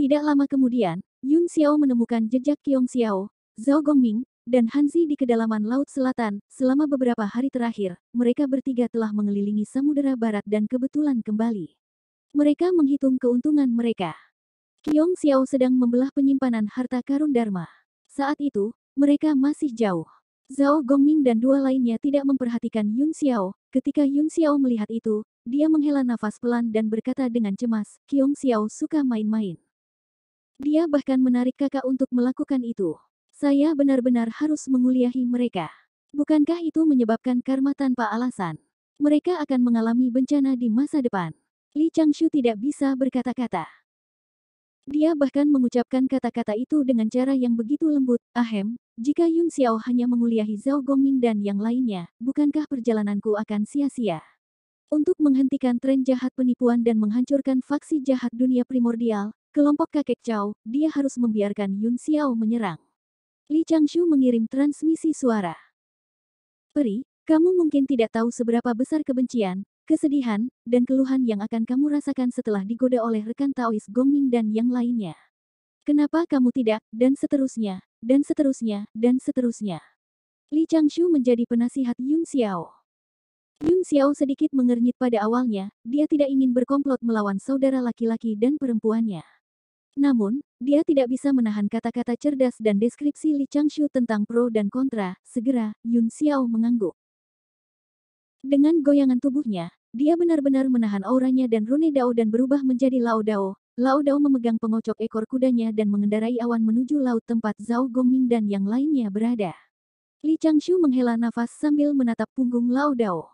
Tidak lama kemudian, Yun Xiao menemukan jejak Qiong Xiao, Zhao Gongming, dan Hanzi di kedalaman Laut Selatan. Selama beberapa hari terakhir, mereka bertiga telah mengelilingi Samudera Barat dan kebetulan kembali. Mereka menghitung keuntungan mereka. Kiong Xiao sedang membelah penyimpanan harta karun Dharma. Saat itu, mereka masih jauh. Zhao Gongming dan dua lainnya tidak memperhatikan Yun Xiao. Ketika Yun Xiao melihat itu, dia menghela nafas pelan dan berkata dengan cemas, Kiong Xiao suka main-main. Dia bahkan menarik kakak untuk melakukan itu. Saya benar-benar harus menguliahi mereka. Bukankah itu menyebabkan karma tanpa alasan? Mereka akan mengalami bencana di masa depan. Li Changshu tidak bisa berkata-kata. Dia bahkan mengucapkan kata-kata itu dengan cara yang begitu lembut, ahem, jika Yun Xiao hanya menguliahi Zhao Gongming dan yang lainnya, bukankah perjalananku akan sia-sia? Untuk menghentikan tren jahat penipuan dan menghancurkan faksi jahat dunia primordial, kelompok kakek Cao, dia harus membiarkan Yun Xiao menyerang. Li Changshu mengirim transmisi suara. Peri, kamu mungkin tidak tahu seberapa besar kebencian, kesedihan, dan keluhan yang akan kamu rasakan setelah digoda oleh rekan Taois Gongming dan yang lainnya. Kenapa kamu tidak, dan seterusnya, dan seterusnya, dan seterusnya. Li Changshu menjadi penasihat Yun Xiao. Yun Xiao sedikit mengernyit pada awalnya, dia tidak ingin berkomplot melawan saudara laki-laki dan perempuannya. Namun, dia tidak bisa menahan kata-kata cerdas dan deskripsi Li Changshu tentang pro dan kontra. Segera, Yun Xiao mengangguk. Dengan goyangan tubuhnya, dia benar-benar menahan auranya dan Rune Dao dan berubah menjadi Lao Dao. Lao Dao memegang pengocok ekor kudanya dan mengendarai awan menuju laut tempat Zhao Gongming dan yang lainnya berada. Li Changshu menghela nafas sambil menatap punggung Lao Dao.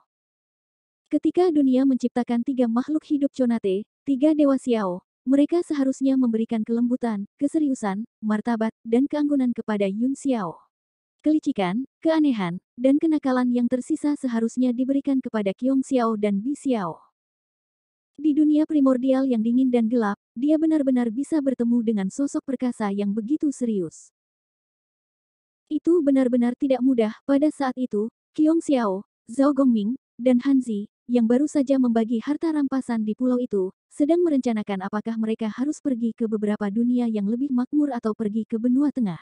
Ketika dunia menciptakan tiga makhluk hidup chonate, tiga dewa Xiao, mereka seharusnya memberikan kelembutan, keseriusan, martabat, dan keanggunan kepada Yun Xiao. Kelicikan, keanehan, dan kenakalan yang tersisa seharusnya diberikan kepada Kyong Xiao dan Bi Xiao. Di dunia primordial yang dingin dan gelap, dia benar-benar bisa bertemu dengan sosok perkasa yang begitu serius. Itu benar-benar tidak mudah pada saat itu, Kyong Xiao, Zhao Gongming, dan Han Zi, yang baru saja membagi harta rampasan di pulau itu, sedang merencanakan apakah mereka harus pergi ke beberapa dunia yang lebih makmur atau pergi ke benua tengah.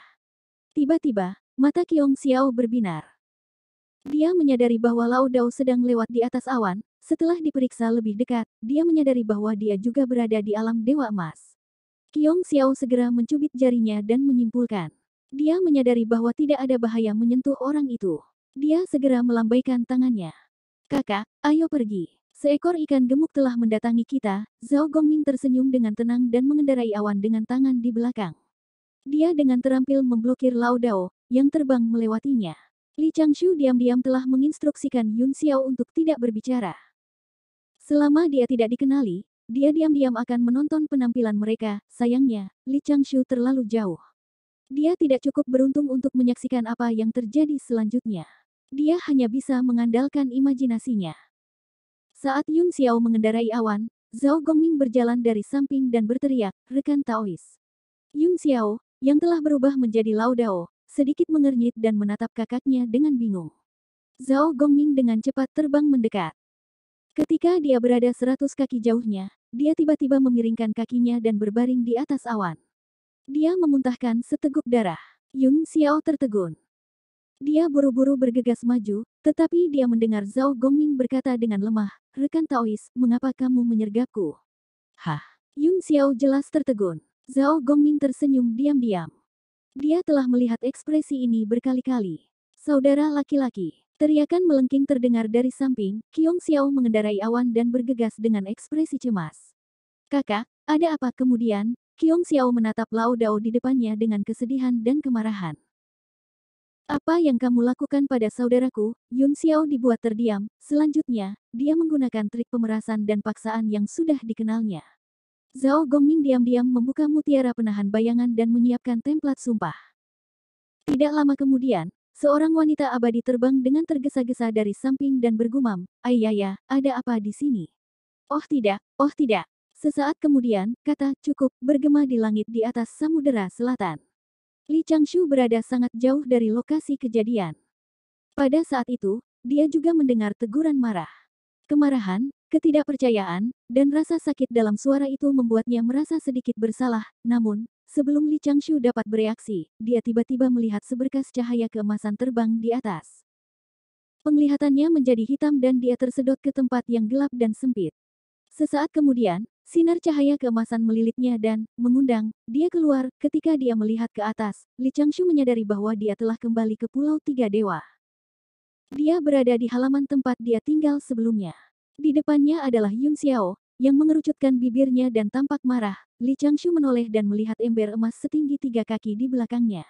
Tiba-tiba, Mata Kiong Xiao berbinar. Dia menyadari bahwa Lao Dao sedang lewat di atas awan, setelah diperiksa lebih dekat, dia menyadari bahwa dia juga berada di alam Dewa Emas. Kiong Xiao segera mencubit jarinya dan menyimpulkan. Dia menyadari bahwa tidak ada bahaya menyentuh orang itu. Dia segera melambaikan tangannya. Kakak, ayo pergi. Seekor ikan gemuk telah mendatangi kita, Zhao Gongming tersenyum dengan tenang dan mengendarai awan dengan tangan di belakang. Dia dengan terampil memblokir Lao Dao, yang terbang melewatinya. Li Changshu diam-diam telah menginstruksikan Yun Xiao untuk tidak berbicara. Selama dia tidak dikenali, dia diam-diam akan menonton penampilan mereka. Sayangnya, Li Changshu terlalu jauh. Dia tidak cukup beruntung untuk menyaksikan apa yang terjadi selanjutnya. Dia hanya bisa mengandalkan imajinasinya. Saat Yun Xiao mengendarai awan, Zhao Gongming berjalan dari samping dan berteriak, rekan Taois. Yun Xiao, yang telah berubah menjadi Lao Dao, sedikit mengernyit dan menatap kakaknya dengan bingung. Zhao Gongming dengan cepat terbang mendekat. Ketika dia berada seratus kaki jauhnya, dia tiba-tiba memiringkan kakinya dan berbaring di atas awan. Dia memuntahkan seteguk darah. Yun Xiao tertegun. Dia buru-buru bergegas maju, tetapi dia mendengar Zhao Gongming berkata dengan lemah, Rekan Taois, mengapa kamu menyergapku? Hah? Yun Xiao jelas tertegun. Zhao Gongming tersenyum diam-diam. Dia telah melihat ekspresi ini berkali-kali. Saudara laki-laki, teriakan melengking terdengar dari samping, Kiong Xiao mengendarai awan dan bergegas dengan ekspresi cemas. Kakak, ada apa kemudian? Kiong Xiao menatap Lao Dao di depannya dengan kesedihan dan kemarahan. Apa yang kamu lakukan pada saudaraku? Yun Xiao dibuat terdiam. Selanjutnya, dia menggunakan trik pemerasan dan paksaan yang sudah dikenalnya. Zhao Gongming diam-diam membuka mutiara penahan bayangan dan menyiapkan templat sumpah. Tidak lama kemudian, seorang wanita abadi terbang dengan tergesa-gesa dari samping dan bergumam, ayah Ayaya, ada apa di sini? Oh tidak, oh tidak. Sesaat kemudian, kata cukup bergema di langit di atas samudera selatan. Li Changshu berada sangat jauh dari lokasi kejadian. Pada saat itu, dia juga mendengar teguran marah. Kemarahan, Ketidakpercayaan, dan rasa sakit dalam suara itu membuatnya merasa sedikit bersalah, namun, sebelum Li Changshu dapat bereaksi, dia tiba-tiba melihat seberkas cahaya keemasan terbang di atas. Penglihatannya menjadi hitam dan dia tersedot ke tempat yang gelap dan sempit. Sesaat kemudian, sinar cahaya keemasan melilitnya dan, mengundang, dia keluar, ketika dia melihat ke atas, Li Changshu menyadari bahwa dia telah kembali ke Pulau Tiga Dewa. Dia berada di halaman tempat dia tinggal sebelumnya. Di depannya adalah Yun Xiao, yang mengerucutkan bibirnya dan tampak marah. Li Changshu menoleh dan melihat ember emas setinggi tiga kaki di belakangnya.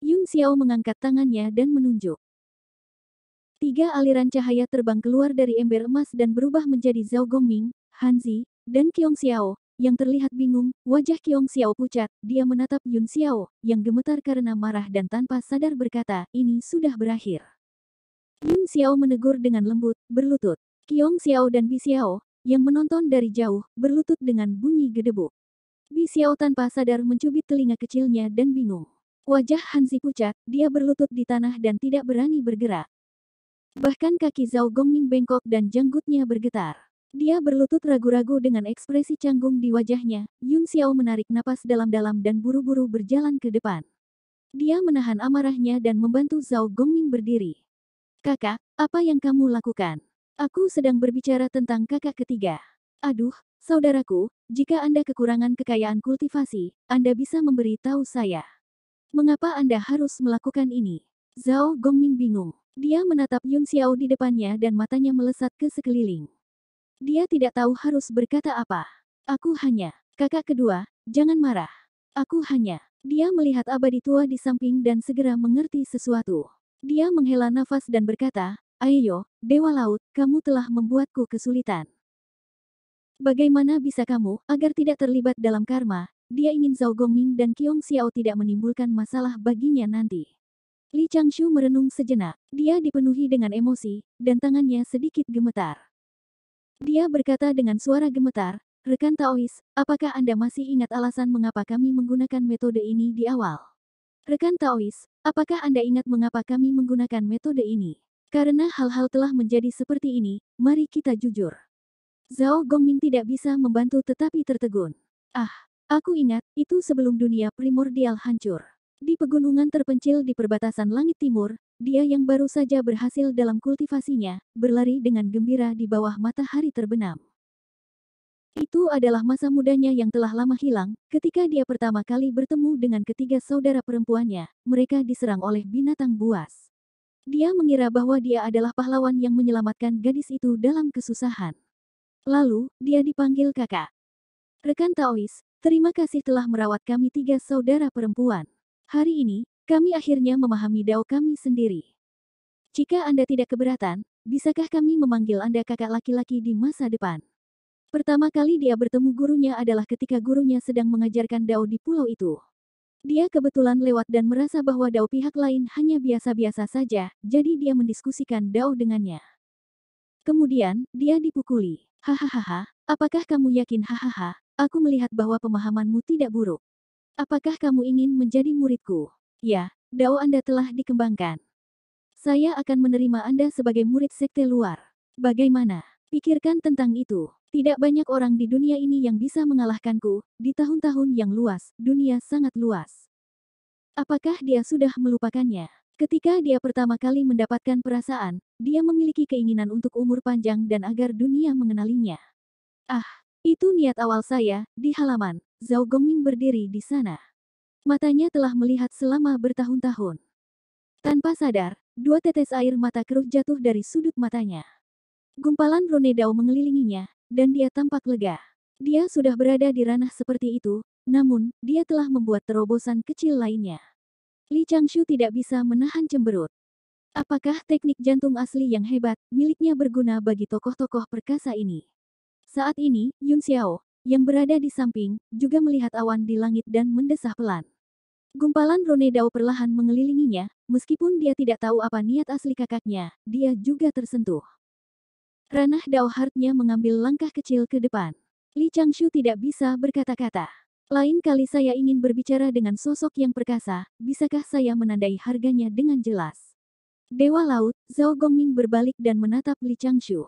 Yun Xiao mengangkat tangannya dan menunjuk. Tiga aliran cahaya terbang keluar dari ember emas dan berubah menjadi Zhao Gongming, Hanzi, dan Qiong Xiao, yang terlihat bingung, wajah Qiong Xiao pucat, dia menatap Yun Xiao, yang gemetar karena marah dan tanpa sadar berkata, ini sudah berakhir. Yun Xiao menegur dengan lembut, berlutut. Kiong Xiao dan Bi Xiao, yang menonton dari jauh, berlutut dengan bunyi gedebuk. Bi Xiao tanpa sadar mencubit telinga kecilnya dan bingung. Wajah Hanzi pucat, dia berlutut di tanah dan tidak berani bergerak. Bahkan kaki Zhao Gongming bengkok dan janggutnya bergetar. Dia berlutut ragu-ragu dengan ekspresi canggung di wajahnya. Yun Xiao menarik napas dalam-dalam dan buru-buru berjalan ke depan. Dia menahan amarahnya dan membantu Zhao Gongming berdiri. Kakak, apa yang kamu lakukan? Aku sedang berbicara tentang kakak ketiga. Aduh, saudaraku, jika Anda kekurangan kekayaan kultivasi, Anda bisa memberitahu saya. Mengapa Anda harus melakukan ini? Zhao Gongming bingung. Dia menatap Yun Xiao di depannya dan matanya melesat ke sekeliling. Dia tidak tahu harus berkata apa. Aku hanya, kakak kedua, jangan marah. Aku hanya, dia melihat abadi tua di samping dan segera mengerti sesuatu. Dia menghela nafas dan berkata, Ayo, Dewa Laut, kamu telah membuatku kesulitan. Bagaimana bisa kamu, agar tidak terlibat dalam karma, dia ingin Zhao Gongming dan Qiong Xiao tidak menimbulkan masalah baginya nanti. Li Changshu merenung sejenak. Dia dipenuhi dengan emosi, dan tangannya sedikit gemetar. Dia berkata dengan suara gemetar, Rekan Taois, apakah Anda masih ingat alasan mengapa kami menggunakan metode ini di awal? Rekan Taois, apakah Anda ingat mengapa kami menggunakan metode ini? Karena hal-hal telah menjadi seperti ini, mari kita jujur. Zhao Gongming tidak bisa membantu tetapi tertegun. Ah, aku ingat, itu sebelum dunia primordial hancur. Di pegunungan terpencil di perbatasan langit timur, dia yang baru saja berhasil dalam kultivasinya, berlari dengan gembira di bawah matahari terbenam. Itu adalah masa mudanya yang telah lama hilang, ketika dia pertama kali bertemu dengan ketiga saudara perempuannya, mereka diserang oleh binatang buas. Dia mengira bahwa dia adalah pahlawan yang menyelamatkan gadis itu dalam kesusahan. Lalu, dia dipanggil kakak. Rekan Taois, terima kasih telah merawat kami tiga saudara perempuan. Hari ini, kami akhirnya memahami dao kami sendiri. Jika Anda tidak keberatan, bisakah kami memanggil Anda kakak laki-laki di masa depan? Pertama kali dia bertemu gurunya adalah ketika gurunya sedang mengajarkan dao di pulau itu. Dia kebetulan lewat dan merasa bahwa Dao pihak lain hanya biasa-biasa saja, jadi dia mendiskusikan Dao dengannya. Kemudian, dia dipukuli. Hahaha, apakah kamu yakin hahaha, aku melihat bahwa pemahamanmu tidak buruk. Apakah kamu ingin menjadi muridku? Ya, Dao Anda telah dikembangkan. Saya akan menerima Anda sebagai murid sekte luar. Bagaimana? Pikirkan tentang itu. Tidak banyak orang di dunia ini yang bisa mengalahkanku, di tahun-tahun yang luas, dunia sangat luas. Apakah dia sudah melupakannya? Ketika dia pertama kali mendapatkan perasaan, dia memiliki keinginan untuk umur panjang dan agar dunia mengenalinya. Ah, itu niat awal saya, di halaman, Zhao Gongming berdiri di sana. Matanya telah melihat selama bertahun-tahun. Tanpa sadar, dua tetes air mata keruh jatuh dari sudut matanya. Gumpalan Rune Dao mengelilinginya, dan dia tampak lega. Dia sudah berada di ranah seperti itu, namun, dia telah membuat terobosan kecil lainnya. Li Changshu tidak bisa menahan cemberut. Apakah teknik jantung asli yang hebat miliknya berguna bagi tokoh-tokoh perkasa ini? Saat ini, Yun Xiao, yang berada di samping, juga melihat awan di langit dan mendesah pelan. Gumpalan Rone Dao perlahan mengelilinginya, meskipun dia tidak tahu apa niat asli kakaknya, dia juga tersentuh. Ranah Daohartnya mengambil langkah kecil ke depan. Li Changshu tidak bisa berkata-kata. Lain kali saya ingin berbicara dengan sosok yang perkasa, bisakah saya menandai harganya dengan jelas? Dewa Laut, Zhao Gongming berbalik dan menatap Li Changshu.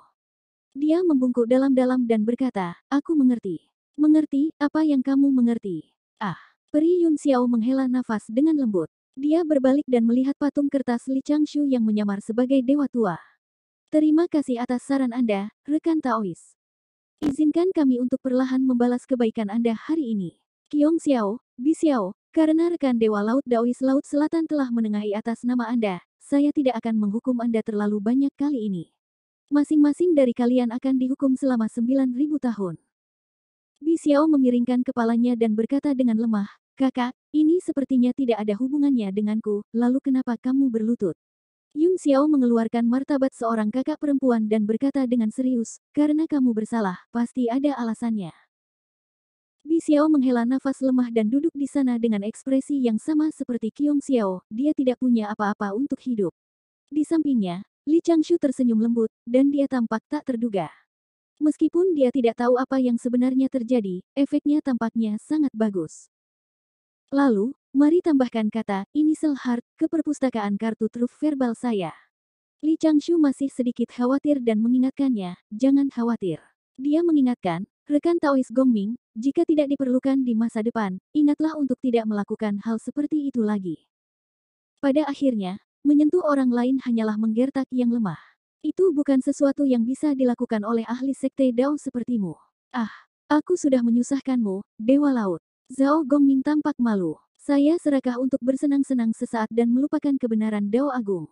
Dia membungkuk dalam-dalam dan berkata, aku mengerti. Mengerti, apa yang kamu mengerti? Ah, Peri Yun Xiao menghela nafas dengan lembut. Dia berbalik dan melihat patung kertas Li Changshu yang menyamar sebagai dewa tua. Terima kasih atas saran Anda, rekan Taois. Izinkan kami untuk perlahan membalas kebaikan Anda hari ini. Kiong Xiao, Bi Xiao, karena rekan Dewa Laut Daois Laut Selatan telah menengahi atas nama Anda, saya tidak akan menghukum Anda terlalu banyak kali ini. Masing-masing dari kalian akan dihukum selama 9.000 tahun. Bi Xiao memiringkan kepalanya dan berkata dengan lemah, Kakak, ini sepertinya tidak ada hubungannya denganku, lalu kenapa kamu berlutut? Yun Xiao mengeluarkan martabat seorang kakak perempuan dan berkata dengan serius, karena kamu bersalah, pasti ada alasannya. Bi Xiao menghela nafas lemah dan duduk di sana dengan ekspresi yang sama seperti Qiong Xiao, dia tidak punya apa-apa untuk hidup. Di sampingnya, Li Changshu tersenyum lembut, dan dia tampak tak terduga. Meskipun dia tidak tahu apa yang sebenarnya terjadi, efeknya tampaknya sangat bagus. Lalu, mari tambahkan kata initial heart ke perpustakaan kartu truf verbal saya. Li Changshu masih sedikit khawatir dan mengingatkannya, jangan khawatir. Dia mengingatkan, rekan Taois Gongming, jika tidak diperlukan di masa depan, ingatlah untuk tidak melakukan hal seperti itu lagi. Pada akhirnya, menyentuh orang lain hanyalah menggertak yang lemah. Itu bukan sesuatu yang bisa dilakukan oleh ahli sekte Dao sepertimu. Ah, aku sudah menyusahkanmu, Dewa Laut. Zhao Gongming tampak malu. Saya serakah untuk bersenang-senang sesaat dan melupakan kebenaran Dao Agung.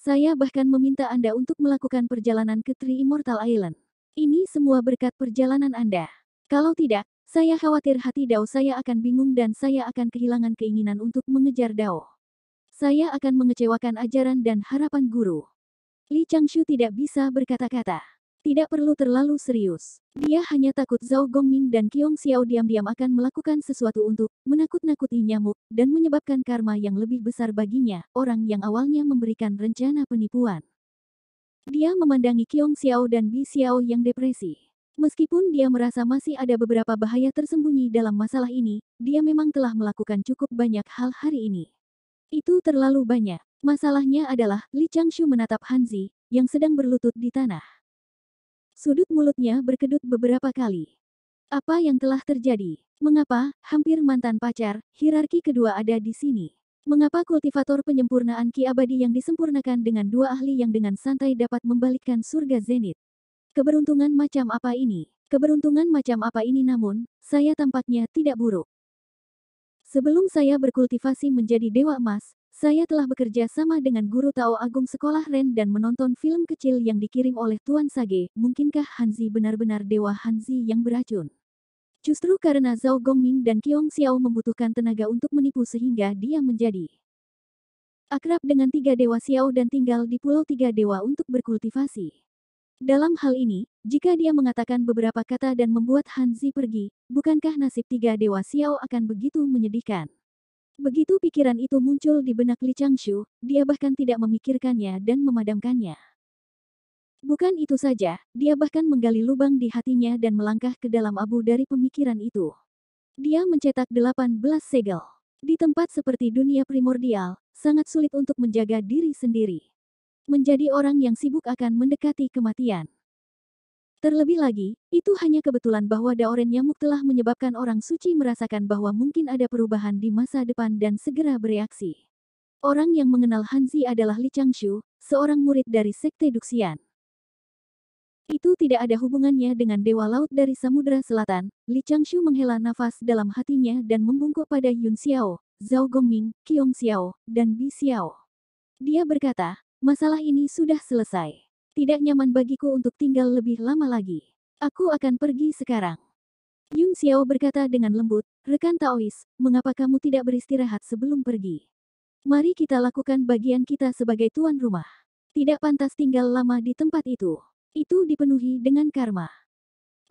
Saya bahkan meminta Anda untuk melakukan perjalanan ke Tri Immortal Island. Ini semua berkat perjalanan Anda. Kalau tidak, saya khawatir hati Dao saya akan bingung dan saya akan kehilangan keinginan untuk mengejar Dao. Saya akan mengecewakan ajaran dan harapan guru. Li Changshu tidak bisa berkata-kata. Tidak perlu terlalu serius. Dia hanya takut Zhao Gongming dan Qiong Xiao diam-diam akan melakukan sesuatu untuk menakut-nakuti nyamuk dan menyebabkan karma yang lebih besar baginya, orang yang awalnya memberikan rencana penipuan. Dia memandangi Qiong Xiao dan Bi Xiao yang depresi. Meskipun dia merasa masih ada beberapa bahaya tersembunyi dalam masalah ini, dia memang telah melakukan cukup banyak hal hari ini. Itu terlalu banyak. Masalahnya adalah Li Changshu menatap Hanzi, yang sedang berlutut di tanah. Sudut mulutnya berkedut beberapa kali. Apa yang telah terjadi? Mengapa, hampir mantan pacar, hierarki kedua ada di sini? Mengapa kultivator penyempurnaan Ki Abadi yang disempurnakan dengan dua ahli yang dengan santai dapat membalikkan surga Zenit? Keberuntungan macam apa ini? Keberuntungan macam apa ini namun, saya tampaknya tidak buruk. Sebelum saya berkultivasi menjadi dewa emas, saya telah bekerja sama dengan guru Tao Agung Sekolah Ren dan menonton film kecil yang dikirim oleh Tuan Sage. Mungkinkah Hanzi benar-benar dewa Hanzi yang beracun? Justru karena Zhao Gongming dan Qiong Xiao membutuhkan tenaga untuk menipu sehingga dia menjadi akrab dengan tiga dewa Xiao dan tinggal di pulau tiga dewa untuk berkultivasi. Dalam hal ini, jika dia mengatakan beberapa kata dan membuat Hanzi pergi, bukankah nasib tiga dewa Xiao akan begitu menyedihkan? Begitu pikiran itu muncul di benak Li Changshu, dia bahkan tidak memikirkannya dan memadamkannya. Bukan itu saja, dia bahkan menggali lubang di hatinya dan melangkah ke dalam abu dari pemikiran itu. Dia mencetak 18 segel. Di tempat seperti dunia primordial, sangat sulit untuk menjaga diri sendiri. Menjadi orang yang sibuk akan mendekati kematian. Terlebih lagi, itu hanya kebetulan bahwa Daoren Nyamuk telah menyebabkan orang suci merasakan bahwa mungkin ada perubahan di masa depan dan segera bereaksi. Orang yang mengenal Hanzi adalah Li Changshu, seorang murid dari Sekte Duxian. Itu tidak ada hubungannya dengan Dewa Laut dari Samudra Selatan. Li Changshu menghela nafas dalam hatinya dan membungkuk pada Yun Xiao, Zhao Gongming, Qiong Xiao, dan Bi Xiao. Dia berkata, masalah ini sudah selesai. Tidak nyaman bagiku untuk tinggal lebih lama lagi. Aku akan pergi sekarang. Yun Xiao berkata dengan lembut, Rekan Taois, mengapa kamu tidak beristirahat sebelum pergi? Mari kita lakukan bagian kita sebagai tuan rumah. Tidak pantas tinggal lama di tempat itu. Itu dipenuhi dengan karma.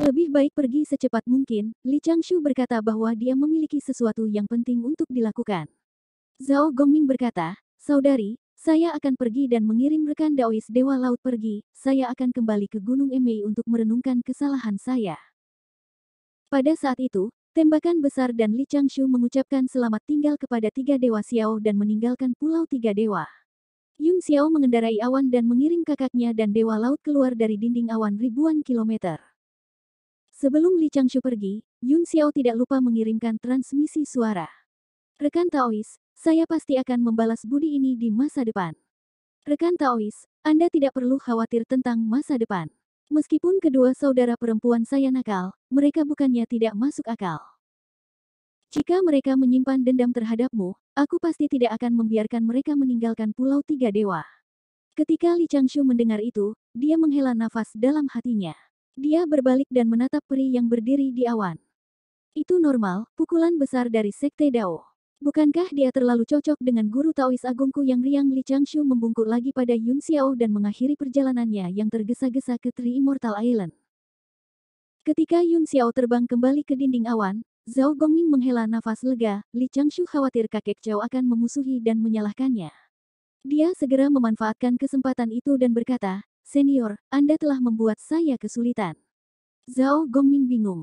Lebih baik pergi secepat mungkin, Li Changshu berkata bahwa dia memiliki sesuatu yang penting untuk dilakukan. Zhao Gongming berkata, Saudari, saya akan pergi dan mengirim rekan Daois Dewa Laut pergi. Saya akan kembali ke Gunung Emei untuk merenungkan kesalahan saya. Pada saat itu, tembakan besar dan Li Changshu mengucapkan selamat tinggal kepada tiga dewa Xiao dan meninggalkan Pulau Tiga Dewa. Yun Xiao mengendarai awan dan mengirim kakaknya dan Dewa Laut keluar dari dinding awan ribuan kilometer. Sebelum Li Changshu pergi, Yun Xiao tidak lupa mengirimkan transmisi suara. Rekan Taois, saya pasti akan membalas budi ini di masa depan. Rekan Taois, Anda tidak perlu khawatir tentang masa depan. Meskipun kedua saudara perempuan saya nakal, mereka bukannya tidak masuk akal. Jika mereka menyimpan dendam terhadapmu, aku pasti tidak akan membiarkan mereka meninggalkan Pulau Tiga Dewa. Ketika Li Changshu mendengar itu, dia menghela nafas dalam hatinya. Dia berbalik dan menatap peri yang berdiri di awan. Itu normal, pukulan besar dari Sekte Dao. Bukankah dia terlalu cocok dengan guru Taois agungku yang Riang Li Changshu membungkuk lagi pada Yun Xiao dan mengakhiri perjalanannya yang tergesa-gesa ke Tri Immortal Island? Ketika Yun Xiao terbang kembali ke dinding awan, Zhao Gongming menghela nafas lega, Li Changshu khawatir kakek Zhao akan memusuhi dan menyalahkannya. Dia segera memanfaatkan kesempatan itu dan berkata, Senior, Anda telah membuat saya kesulitan. Zhao Gongming bingung.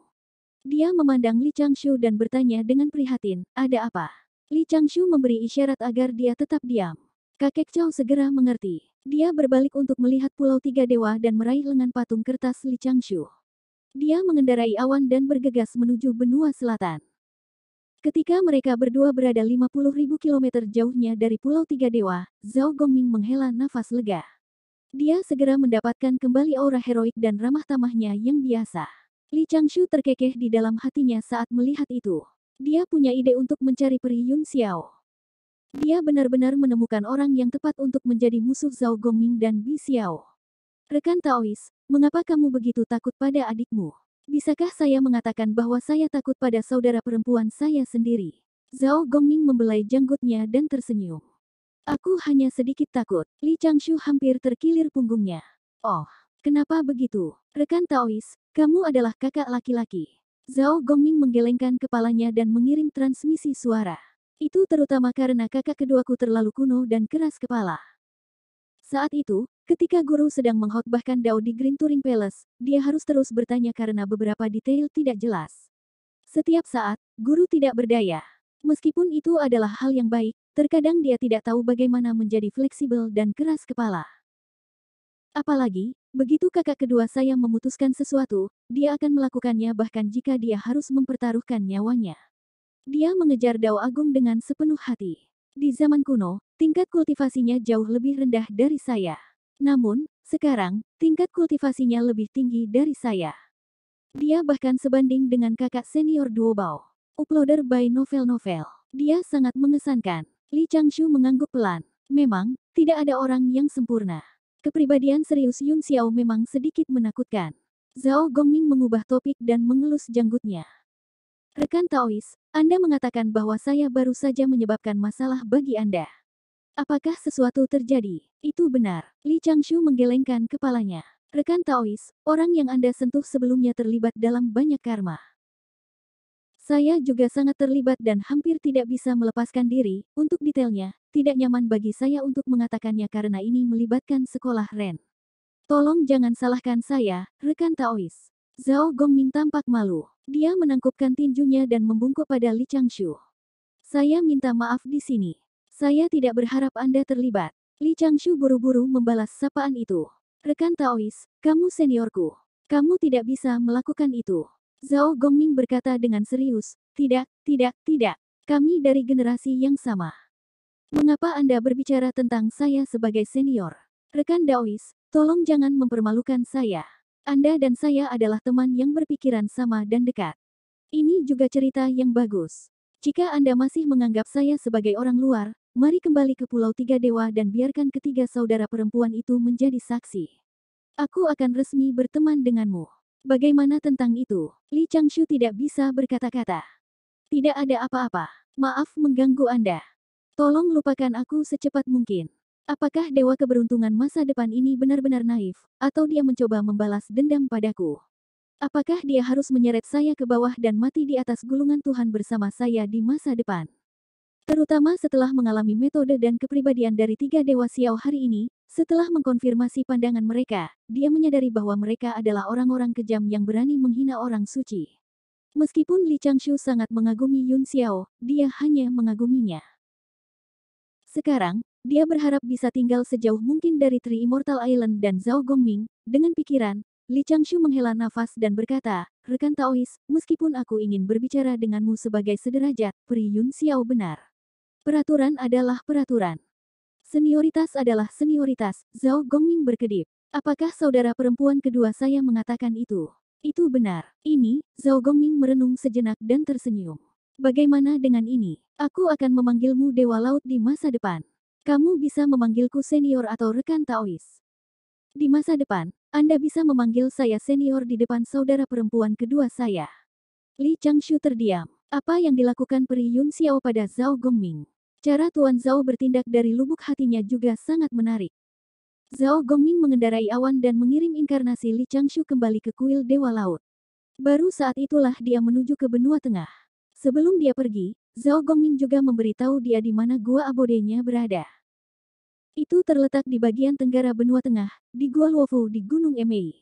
Dia memandang Li Changshu dan bertanya dengan prihatin, ada apa? Li Changshu memberi isyarat agar dia tetap diam. Kakek Chow segera mengerti. Dia berbalik untuk melihat Pulau Tiga Dewa dan meraih lengan patung kertas Li Changshu. Dia mengendarai awan dan bergegas menuju benua selatan. Ketika mereka berdua berada 50.000 km jauhnya dari Pulau Tiga Dewa, Zhao Gongming menghela nafas lega. Dia segera mendapatkan kembali aura heroik dan ramah tamahnya yang biasa. Li Changshu terkekeh di dalam hatinya saat melihat itu. Dia punya ide untuk mencari peri Yun Xiao. Dia benar-benar menemukan orang yang tepat untuk menjadi musuh Zhao Gongming dan Bi Xiao. Rekan Taois, mengapa kamu begitu takut pada adikmu? Bisakah saya mengatakan bahwa saya takut pada saudara perempuan saya sendiri? Zhao Gongming membelai janggutnya dan tersenyum. Aku hanya sedikit takut. Li Changshu hampir terkilir punggungnya. Oh, kenapa begitu? Rekan Taois, kamu adalah kakak laki-laki. Zhao Gongming menggelengkan kepalanya dan mengirim transmisi suara. Itu terutama karena kakak keduaku terlalu kuno dan keras kepala. Saat itu, ketika guru sedang menghotbahkan Dao di Green Touring Palace, dia harus terus bertanya karena beberapa detail tidak jelas. Setiap saat, guru tidak berdaya. Meskipun itu adalah hal yang baik, terkadang dia tidak tahu bagaimana menjadi fleksibel dan keras kepala. Apalagi, Begitu kakak kedua saya memutuskan sesuatu, dia akan melakukannya bahkan jika dia harus mempertaruhkan nyawanya. Dia mengejar Dao Agung dengan sepenuh hati. Di zaman kuno, tingkat kultivasinya jauh lebih rendah dari saya. Namun, sekarang, tingkat kultivasinya lebih tinggi dari saya. Dia bahkan sebanding dengan kakak senior Duo Bao. Uploader by Novel Novel. Dia sangat mengesankan. Li Changshu mengangguk pelan. Memang, tidak ada orang yang sempurna. Kepribadian serius Yun Xiao memang sedikit menakutkan. Zhao Gongming mengubah topik dan mengelus janggutnya. Rekan Taois, Anda mengatakan bahwa saya baru saja menyebabkan masalah bagi Anda. Apakah sesuatu terjadi? Itu benar. Li Changshu menggelengkan kepalanya. Rekan Taois, orang yang Anda sentuh sebelumnya terlibat dalam banyak karma. Saya juga sangat terlibat dan hampir tidak bisa melepaskan diri. Untuk detailnya, tidak nyaman bagi saya untuk mengatakannya karena ini melibatkan sekolah Ren. Tolong jangan salahkan saya, rekan Taois. Zhao Gongming tampak malu. Dia menangkupkan tinjunya dan membungkuk pada Li Changshu. Saya minta maaf di sini. Saya tidak berharap Anda terlibat. Li Changshu buru-buru membalas sapaan itu. Rekan Taois, kamu seniorku. Kamu tidak bisa melakukan itu. Zhao Gongming berkata dengan serius, tidak, tidak, tidak, kami dari generasi yang sama. Mengapa Anda berbicara tentang saya sebagai senior? Rekan Daois, tolong jangan mempermalukan saya. Anda dan saya adalah teman yang berpikiran sama dan dekat. Ini juga cerita yang bagus. Jika Anda masih menganggap saya sebagai orang luar, mari kembali ke Pulau Tiga Dewa dan biarkan ketiga saudara perempuan itu menjadi saksi. Aku akan resmi berteman denganmu. Bagaimana tentang itu? Li Changshu tidak bisa berkata-kata. Tidak ada apa-apa. Maaf mengganggu Anda. Tolong lupakan aku secepat mungkin. Apakah Dewa Keberuntungan masa depan ini benar-benar naif, atau dia mencoba membalas dendam padaku? Apakah dia harus menyeret saya ke bawah dan mati di atas gulungan Tuhan bersama saya di masa depan? Terutama setelah mengalami metode dan kepribadian dari tiga Dewa Xiao hari ini, setelah mengkonfirmasi pandangan mereka, dia menyadari bahwa mereka adalah orang-orang kejam yang berani menghina orang suci. Meskipun Li Changshu sangat mengagumi Yun Xiao, dia hanya mengaguminya. Sekarang, dia berharap bisa tinggal sejauh mungkin dari Tri Immortal Island dan Zhao Gongming. Dengan pikiran, Li Changshu menghela nafas dan berkata, Rekan Taois, meskipun aku ingin berbicara denganmu sebagai sederajat, Pri Yun Xiao benar. Peraturan adalah peraturan. Senioritas adalah senioritas, Zhao Gongming berkedip. Apakah saudara perempuan kedua saya mengatakan itu? Itu benar. Ini, Zhao Gongming merenung sejenak dan tersenyum. Bagaimana dengan ini? Aku akan memanggilmu Dewa Laut di masa depan. Kamu bisa memanggilku senior atau rekan Taois. Di masa depan, Anda bisa memanggil saya senior di depan saudara perempuan kedua saya. Li Changshu terdiam. Apa yang dilakukan Peri Yun Xiao pada Zhao Gongming? Cara Tuan Zhao bertindak dari lubuk hatinya juga sangat menarik. Zhao Gongming mengendarai awan dan mengirim inkarnasi Li Changshu kembali ke kuil Dewa Laut. Baru saat itulah dia menuju ke benua tengah. Sebelum dia pergi, Zhao Gongming juga memberitahu dia di mana gua abodenya berada. Itu terletak di bagian tenggara benua tengah, di Gua Luofu di Gunung Emei.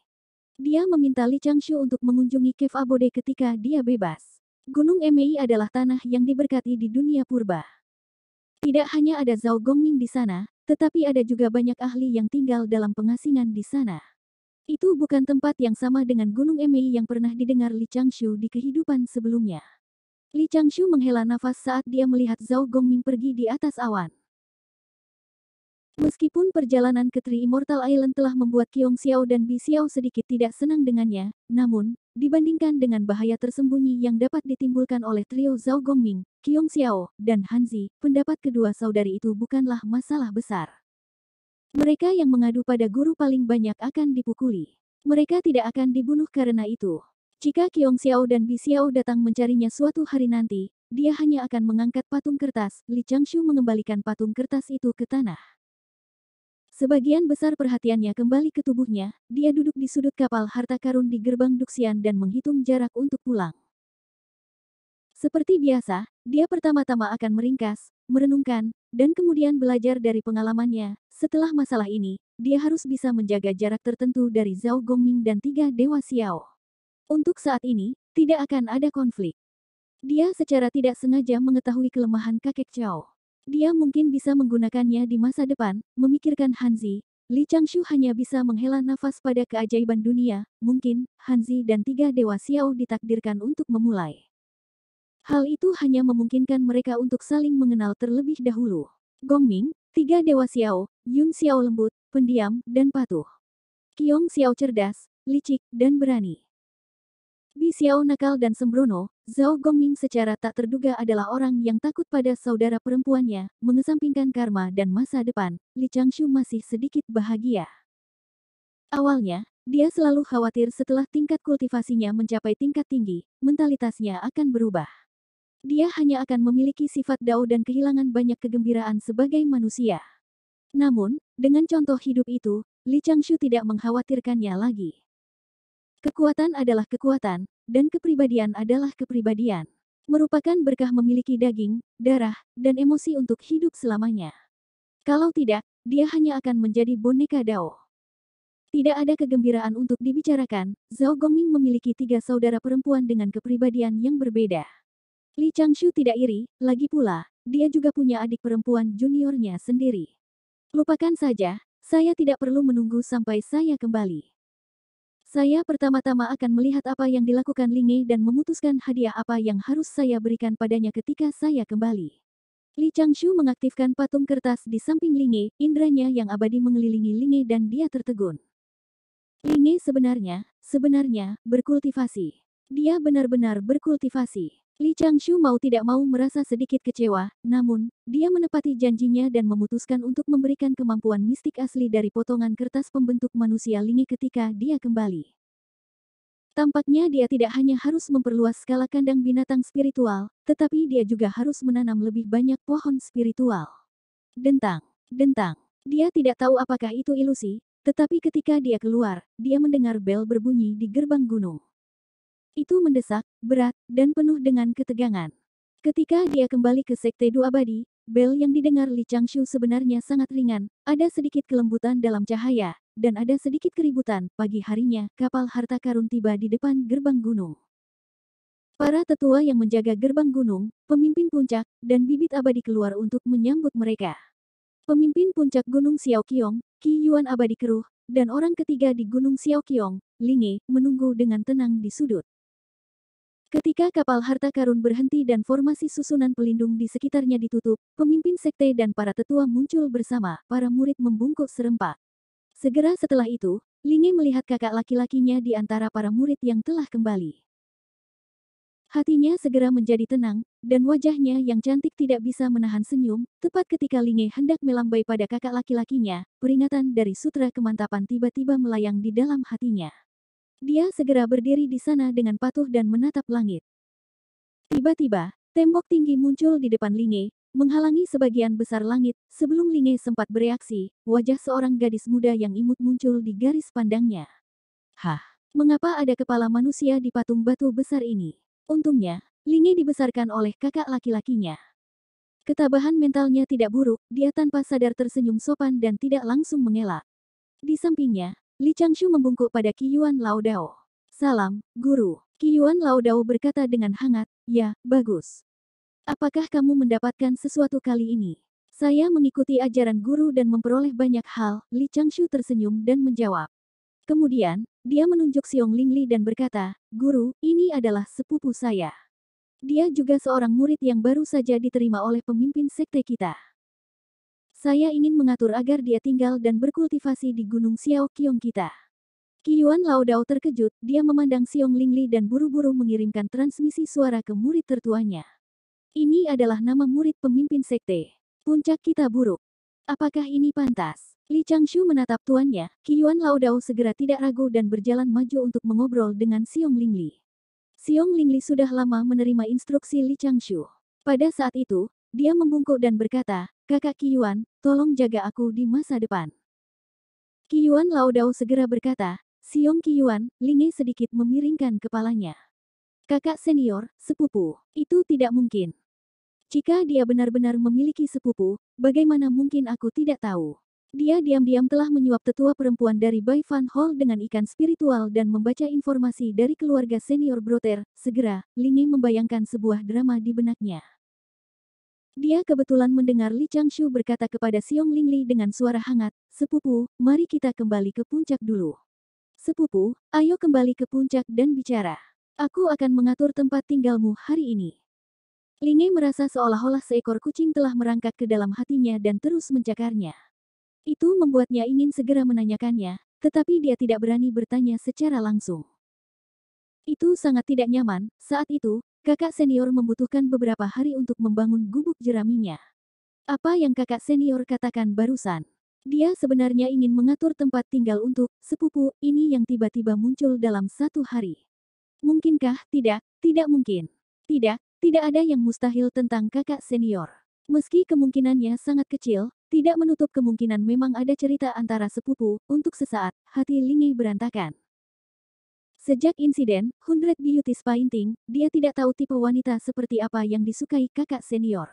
Dia meminta Li Changshu untuk mengunjungi cave abode ketika dia bebas. Gunung Emei adalah tanah yang diberkati di dunia purba. Tidak hanya ada Zhao Gongming di sana, tetapi ada juga banyak ahli yang tinggal dalam pengasingan di sana. Itu bukan tempat yang sama dengan Gunung Emei yang pernah didengar Li Changshu di kehidupan sebelumnya. Li Changshu menghela nafas saat dia melihat Zhao Gongming pergi di atas awan. Meskipun perjalanan ke Tri Immortal Island telah membuat Kiong Xiao dan Bi Xiao sedikit tidak senang dengannya, namun, dibandingkan dengan bahaya tersembunyi yang dapat ditimbulkan oleh trio Zhao Gongming, Qiong Xiao, dan Hanzi, pendapat kedua saudari itu bukanlah masalah besar. Mereka yang mengadu pada guru paling banyak akan dipukuli. Mereka tidak akan dibunuh karena itu. Jika Qiong Xiao dan Bi Xiao datang mencarinya suatu hari nanti, dia hanya akan mengangkat patung kertas. Li Changshu mengembalikan patung kertas itu ke tanah. Sebagian besar perhatiannya kembali ke tubuhnya, dia duduk di sudut kapal harta karun di gerbang Duxian dan menghitung jarak untuk pulang. Seperti biasa, dia pertama-tama akan meringkas, merenungkan, dan kemudian belajar dari pengalamannya. Setelah masalah ini, dia harus bisa menjaga jarak tertentu dari Zhao Gongming dan tiga Dewa Xiao. Untuk saat ini, tidak akan ada konflik. Dia secara tidak sengaja mengetahui kelemahan kakek Chao. Dia mungkin bisa menggunakannya di masa depan, memikirkan Hanzi. Li Changshu hanya bisa menghela nafas pada keajaiban dunia, mungkin Hanzi dan tiga dewa Xiao ditakdirkan untuk memulai. Hal itu hanya memungkinkan mereka untuk saling mengenal terlebih dahulu. Gong Ming, tiga dewa Xiao, Yun Xiao lembut, pendiam, dan patuh. Qiong Xiao cerdas, licik, dan berani. Di Xiao nakal dan sembrono, Zhao Gongming secara tak terduga adalah orang yang takut pada saudara perempuannya, mengesampingkan karma dan masa depan, Li Changshu masih sedikit bahagia. Awalnya, dia selalu khawatir setelah tingkat kultivasinya mencapai tingkat tinggi, mentalitasnya akan berubah. Dia hanya akan memiliki sifat dao dan kehilangan banyak kegembiraan sebagai manusia. Namun, dengan contoh hidup itu, Li Changshu tidak mengkhawatirkannya lagi. Kekuatan adalah kekuatan, dan kepribadian adalah kepribadian. Merupakan berkah memiliki daging, darah, dan emosi untuk hidup selamanya. Kalau tidak, dia hanya akan menjadi boneka Dao. Tidak ada kegembiraan untuk dibicarakan, Zhao Gongming memiliki tiga saudara perempuan dengan kepribadian yang berbeda. Li Changshu tidak iri, lagi pula, dia juga punya adik perempuan juniornya sendiri. Lupakan saja, saya tidak perlu menunggu sampai saya kembali. Saya pertama-tama akan melihat apa yang dilakukan Lingi dan memutuskan hadiah apa yang harus saya berikan padanya ketika saya kembali. Li Changshu mengaktifkan patung kertas di samping Linge, indranya yang abadi mengelilingi Linge dan dia tertegun. Linge sebenarnya, sebenarnya, berkultivasi. Dia benar-benar berkultivasi. Li Changshu mau tidak mau merasa sedikit kecewa, namun, dia menepati janjinya dan memutuskan untuk memberikan kemampuan mistik asli dari potongan kertas pembentuk manusia Lingi ketika dia kembali. Tampaknya dia tidak hanya harus memperluas skala kandang binatang spiritual, tetapi dia juga harus menanam lebih banyak pohon spiritual. Dentang, dentang. Dia tidak tahu apakah itu ilusi, tetapi ketika dia keluar, dia mendengar bel berbunyi di gerbang gunung. Itu mendesak, berat, dan penuh dengan ketegangan. Ketika dia kembali ke Sekte Du Abadi, bel yang didengar Li Changshu sebenarnya sangat ringan, ada sedikit kelembutan dalam cahaya, dan ada sedikit keributan. Pagi harinya, kapal harta karun tiba di depan gerbang gunung. Para tetua yang menjaga gerbang gunung, pemimpin puncak, dan bibit abadi keluar untuk menyambut mereka. Pemimpin puncak gunung Xiaoqiong, Qi Yuan abadi keruh, dan orang ketiga di gunung Xiaoqiong, Linge, menunggu dengan tenang di sudut. Ketika kapal harta karun berhenti dan formasi susunan pelindung di sekitarnya ditutup, pemimpin sekte dan para tetua muncul bersama, para murid membungkuk serempak. Segera setelah itu, Linge melihat kakak laki-lakinya di antara para murid yang telah kembali. Hatinya segera menjadi tenang, dan wajahnya yang cantik tidak bisa menahan senyum, tepat ketika Linge hendak melambai pada kakak laki-lakinya, peringatan dari sutra kemantapan tiba-tiba melayang di dalam hatinya. Dia segera berdiri di sana dengan patuh dan menatap langit. Tiba-tiba, tembok tinggi muncul di depan Linge, menghalangi sebagian besar langit. Sebelum Linge sempat bereaksi, wajah seorang gadis muda yang imut muncul di garis pandangnya. Hah, mengapa ada kepala manusia di patung batu besar ini? Untungnya, Linge dibesarkan oleh kakak laki-lakinya. Ketabahan mentalnya tidak buruk, dia tanpa sadar tersenyum sopan dan tidak langsung mengelak. Di sampingnya, Li Changshu membungkuk pada Qi Yuan Lao Dao. Salam, guru. Qi Yuan Lao Dao berkata dengan hangat, ya, bagus. Apakah kamu mendapatkan sesuatu kali ini? Saya mengikuti ajaran guru dan memperoleh banyak hal, Li Changshu tersenyum dan menjawab. Kemudian, dia menunjuk Xiong Lingli dan berkata, Guru, ini adalah sepupu saya. Dia juga seorang murid yang baru saja diterima oleh pemimpin sekte kita. Saya ingin mengatur agar dia tinggal dan berkultivasi di Gunung Xiaoqiong kita. Qiyuan Lao Dao terkejut, dia memandang Xiong Lingli dan buru-buru mengirimkan transmisi suara ke murid tertuanya. Ini adalah nama murid pemimpin sekte. Puncak kita buruk. Apakah ini pantas? Li Changshu menatap tuannya, Qiyuan Lao Dao segera tidak ragu dan berjalan maju untuk mengobrol dengan Xiong Lingli. Xiong Lingli sudah lama menerima instruksi Li Changshu. Pada saat itu, dia membungkuk dan berkata, Kakak Kiyuan, tolong jaga aku di masa depan. Kiyuan Laodao segera berkata, Siung Kiyuan, Linge sedikit memiringkan kepalanya. Kakak senior, sepupu, itu tidak mungkin. Jika dia benar-benar memiliki sepupu, bagaimana mungkin aku tidak tahu? Dia diam-diam telah menyuap tetua perempuan dari Bai Fan Hall dengan ikan spiritual dan membaca informasi dari keluarga senior Broter. Segera, Linge membayangkan sebuah drama di benaknya. Dia kebetulan mendengar Li Changshu berkata kepada Xiong Lingli dengan suara hangat, Sepupu, mari kita kembali ke puncak dulu. Sepupu, ayo kembali ke puncak dan bicara. Aku akan mengatur tempat tinggalmu hari ini. Lingli merasa seolah-olah seekor kucing telah merangkak ke dalam hatinya dan terus mencakarnya. Itu membuatnya ingin segera menanyakannya, tetapi dia tidak berani bertanya secara langsung. Itu sangat tidak nyaman, saat itu, Kakak senior membutuhkan beberapa hari untuk membangun gubuk jeraminya. Apa yang kakak senior katakan barusan? Dia sebenarnya ingin mengatur tempat tinggal untuk sepupu ini yang tiba-tiba muncul dalam satu hari. Mungkinkah tidak? Tidak mungkin. Tidak, tidak ada yang mustahil tentang kakak senior. Meski kemungkinannya sangat kecil, tidak menutup kemungkinan memang ada cerita antara sepupu, untuk sesaat, hati Lingi berantakan. Sejak insiden, Hundred Beauty Painting, dia tidak tahu tipe wanita seperti apa yang disukai kakak senior.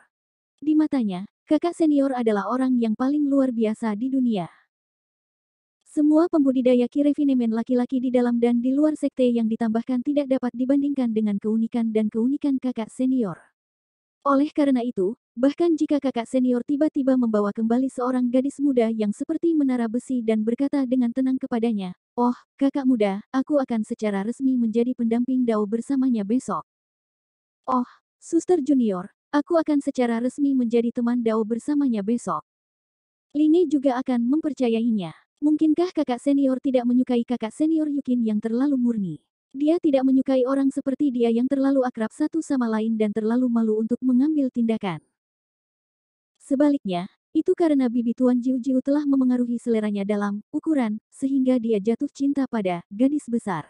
Di matanya, kakak senior adalah orang yang paling luar biasa di dunia. Semua pembudidaya kirefinemen laki-laki di dalam dan di luar sekte yang ditambahkan tidak dapat dibandingkan dengan keunikan dan keunikan kakak senior. Oleh karena itu, bahkan jika kakak senior tiba-tiba membawa kembali seorang gadis muda yang seperti menara besi dan berkata dengan tenang kepadanya, Oh, kakak muda, aku akan secara resmi menjadi pendamping Dao bersamanya besok. Oh, suster junior, aku akan secara resmi menjadi teman Dao bersamanya besok. Lini juga akan mempercayainya. Mungkinkah kakak senior tidak menyukai kakak senior Yukin yang terlalu murni? Dia tidak menyukai orang seperti dia yang terlalu akrab satu sama lain dan terlalu malu untuk mengambil tindakan. Sebaliknya, itu karena bibi Tuan Jiu Jiu telah memengaruhi seleranya dalam ukuran, sehingga dia jatuh cinta pada gadis besar.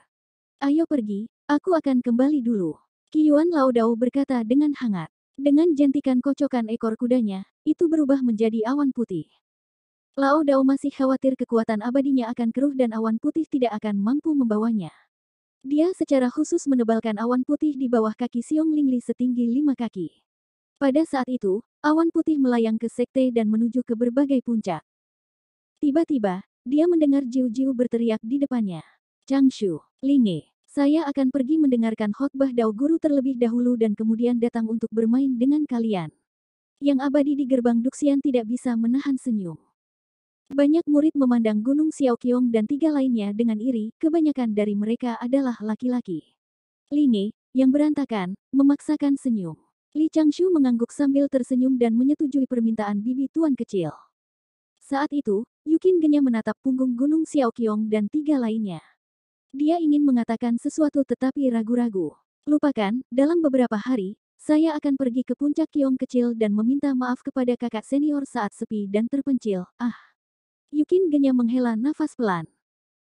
Ayo pergi, aku akan kembali dulu. Kiyuan Lao Dao berkata dengan hangat. Dengan jentikan kocokan ekor kudanya, itu berubah menjadi awan putih. Lao Dao masih khawatir kekuatan abadinya akan keruh dan awan putih tidak akan mampu membawanya. Dia secara khusus menebalkan awan putih di bawah kaki Siung Lingli setinggi lima kaki. Pada saat itu, awan putih melayang ke sekte dan menuju ke berbagai puncak. Tiba-tiba, dia mendengar Jiu-Jiu berteriak di depannya. Changshu, Linge, saya akan pergi mendengarkan khotbah Dao Guru terlebih dahulu dan kemudian datang untuk bermain dengan kalian. Yang abadi di gerbang Duxian tidak bisa menahan senyum. Banyak murid memandang Gunung Xiaoqiong dan tiga lainnya dengan iri, kebanyakan dari mereka adalah laki-laki. Lini, yang berantakan, memaksakan senyum. Li Changshu mengangguk sambil tersenyum dan menyetujui permintaan bibi tuan kecil. Saat itu, Yukin Genya menatap punggung Gunung Xiaoqiong dan tiga lainnya. Dia ingin mengatakan sesuatu tetapi ragu-ragu. Lupakan, dalam beberapa hari, saya akan pergi ke puncak Kiong kecil dan meminta maaf kepada kakak senior saat sepi dan terpencil. Ah. Yukin Genya menghela nafas pelan.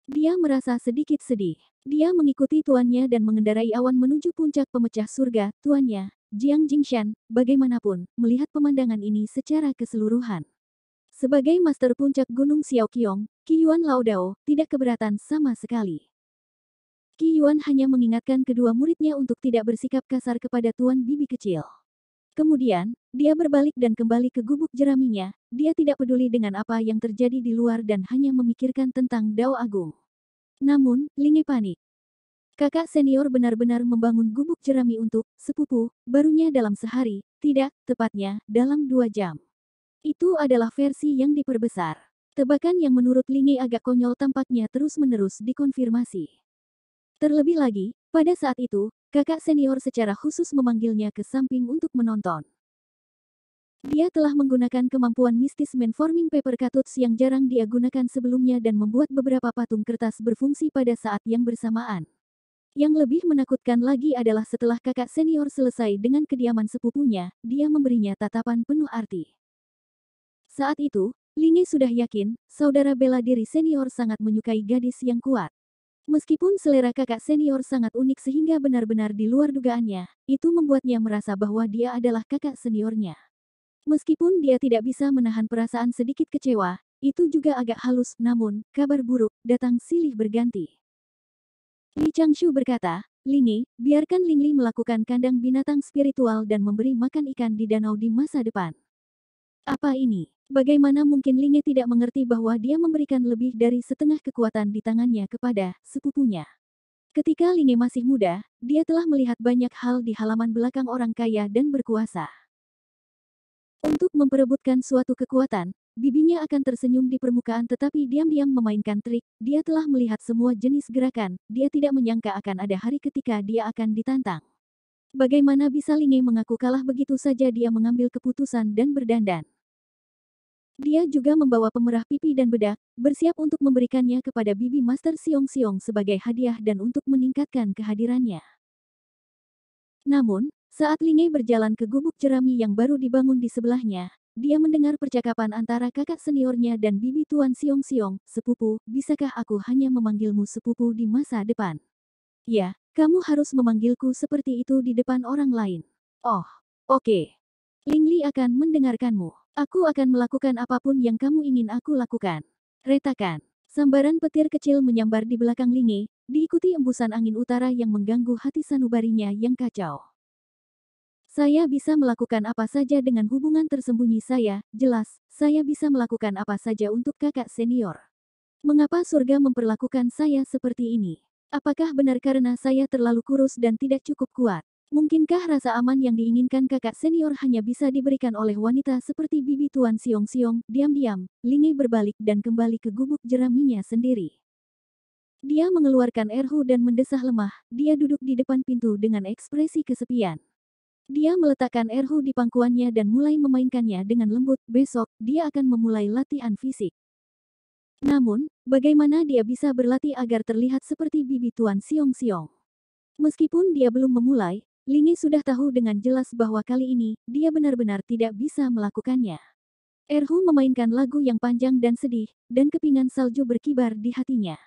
Dia merasa sedikit sedih. Dia mengikuti tuannya dan mengendarai awan menuju puncak pemecah surga, tuannya, Jiang Jingshan, bagaimanapun, melihat pemandangan ini secara keseluruhan. Sebagai master puncak Gunung Xiaoqiong, Qiyuan Laodao tidak keberatan sama sekali. Yuan hanya mengingatkan kedua muridnya untuk tidak bersikap kasar kepada tuan bibi kecil. Kemudian, dia berbalik dan kembali ke gubuk jeraminya, dia tidak peduli dengan apa yang terjadi di luar dan hanya memikirkan tentang Dao Agung. Namun, Lingi panik. Kakak senior benar-benar membangun gubuk jerami untuk sepupu, barunya dalam sehari, tidak, tepatnya, dalam dua jam. Itu adalah versi yang diperbesar. Tebakan yang menurut Lingi agak konyol tampaknya terus-menerus dikonfirmasi. Terlebih lagi, pada saat itu, Kakak senior secara khusus memanggilnya ke samping untuk menonton. Dia telah menggunakan kemampuan mistis menforming paper cutouts yang jarang dia gunakan sebelumnya dan membuat beberapa patung kertas berfungsi pada saat yang bersamaan. Yang lebih menakutkan lagi adalah setelah kakak senior selesai dengan kediaman sepupunya, dia memberinya tatapan penuh arti. Saat itu, Linge sudah yakin, saudara bela diri senior sangat menyukai gadis yang kuat. Meskipun selera kakak senior sangat unik sehingga benar-benar di luar dugaannya, itu membuatnya merasa bahwa dia adalah kakak seniornya. Meskipun dia tidak bisa menahan perasaan sedikit kecewa, itu juga agak halus, namun, kabar buruk, datang silih berganti. Li Changshu berkata, Lini, biarkan Lingli melakukan kandang binatang spiritual dan memberi makan ikan di danau di masa depan. Apa ini? Bagaimana mungkin Linge tidak mengerti bahwa dia memberikan lebih dari setengah kekuatan di tangannya kepada sepupunya? Ketika Linge masih muda, dia telah melihat banyak hal di halaman belakang orang kaya dan berkuasa. Untuk memperebutkan suatu kekuatan, bibinya akan tersenyum di permukaan tetapi diam-diam memainkan trik, dia telah melihat semua jenis gerakan, dia tidak menyangka akan ada hari ketika dia akan ditantang. Bagaimana bisa Linge mengaku kalah begitu saja dia mengambil keputusan dan berdandan. Dia juga membawa pemerah pipi dan bedak, bersiap untuk memberikannya kepada Bibi Master Siong Siong sebagai hadiah dan untuk meningkatkan kehadirannya. Namun, saat Lingei berjalan ke gubuk jerami yang baru dibangun di sebelahnya, dia mendengar percakapan antara kakak seniornya dan bibi Tuan Siong Siong, sepupu, bisakah aku hanya memanggilmu sepupu di masa depan? Ya, kamu harus memanggilku seperti itu di depan orang lain. Oh, oke. Okay. Lingli akan mendengarkanmu. Aku akan melakukan apapun yang kamu ingin aku lakukan. Retakan. Sambaran petir kecil menyambar di belakang Lingi, diikuti embusan angin utara yang mengganggu hati sanubarinya yang kacau. Saya bisa melakukan apa saja dengan hubungan tersembunyi saya, jelas, saya bisa melakukan apa saja untuk kakak senior. Mengapa surga memperlakukan saya seperti ini? Apakah benar karena saya terlalu kurus dan tidak cukup kuat? Mungkinkah rasa aman yang diinginkan kakak senior hanya bisa diberikan oleh wanita seperti bibi Tuan Siong Siong? Diam-diam, Lingi berbalik dan kembali ke gubuk jeraminya sendiri. Dia mengeluarkan erhu dan mendesah lemah, dia duduk di depan pintu dengan ekspresi kesepian. Dia meletakkan erhu di pangkuannya dan mulai memainkannya dengan lembut, besok, dia akan memulai latihan fisik. Namun, bagaimana dia bisa berlatih agar terlihat seperti bibi Tuan Siong Siong? Meskipun dia belum memulai, Lingi sudah tahu dengan jelas bahwa kali ini, dia benar-benar tidak bisa melakukannya. Erhu memainkan lagu yang panjang dan sedih, dan kepingan salju berkibar di hatinya.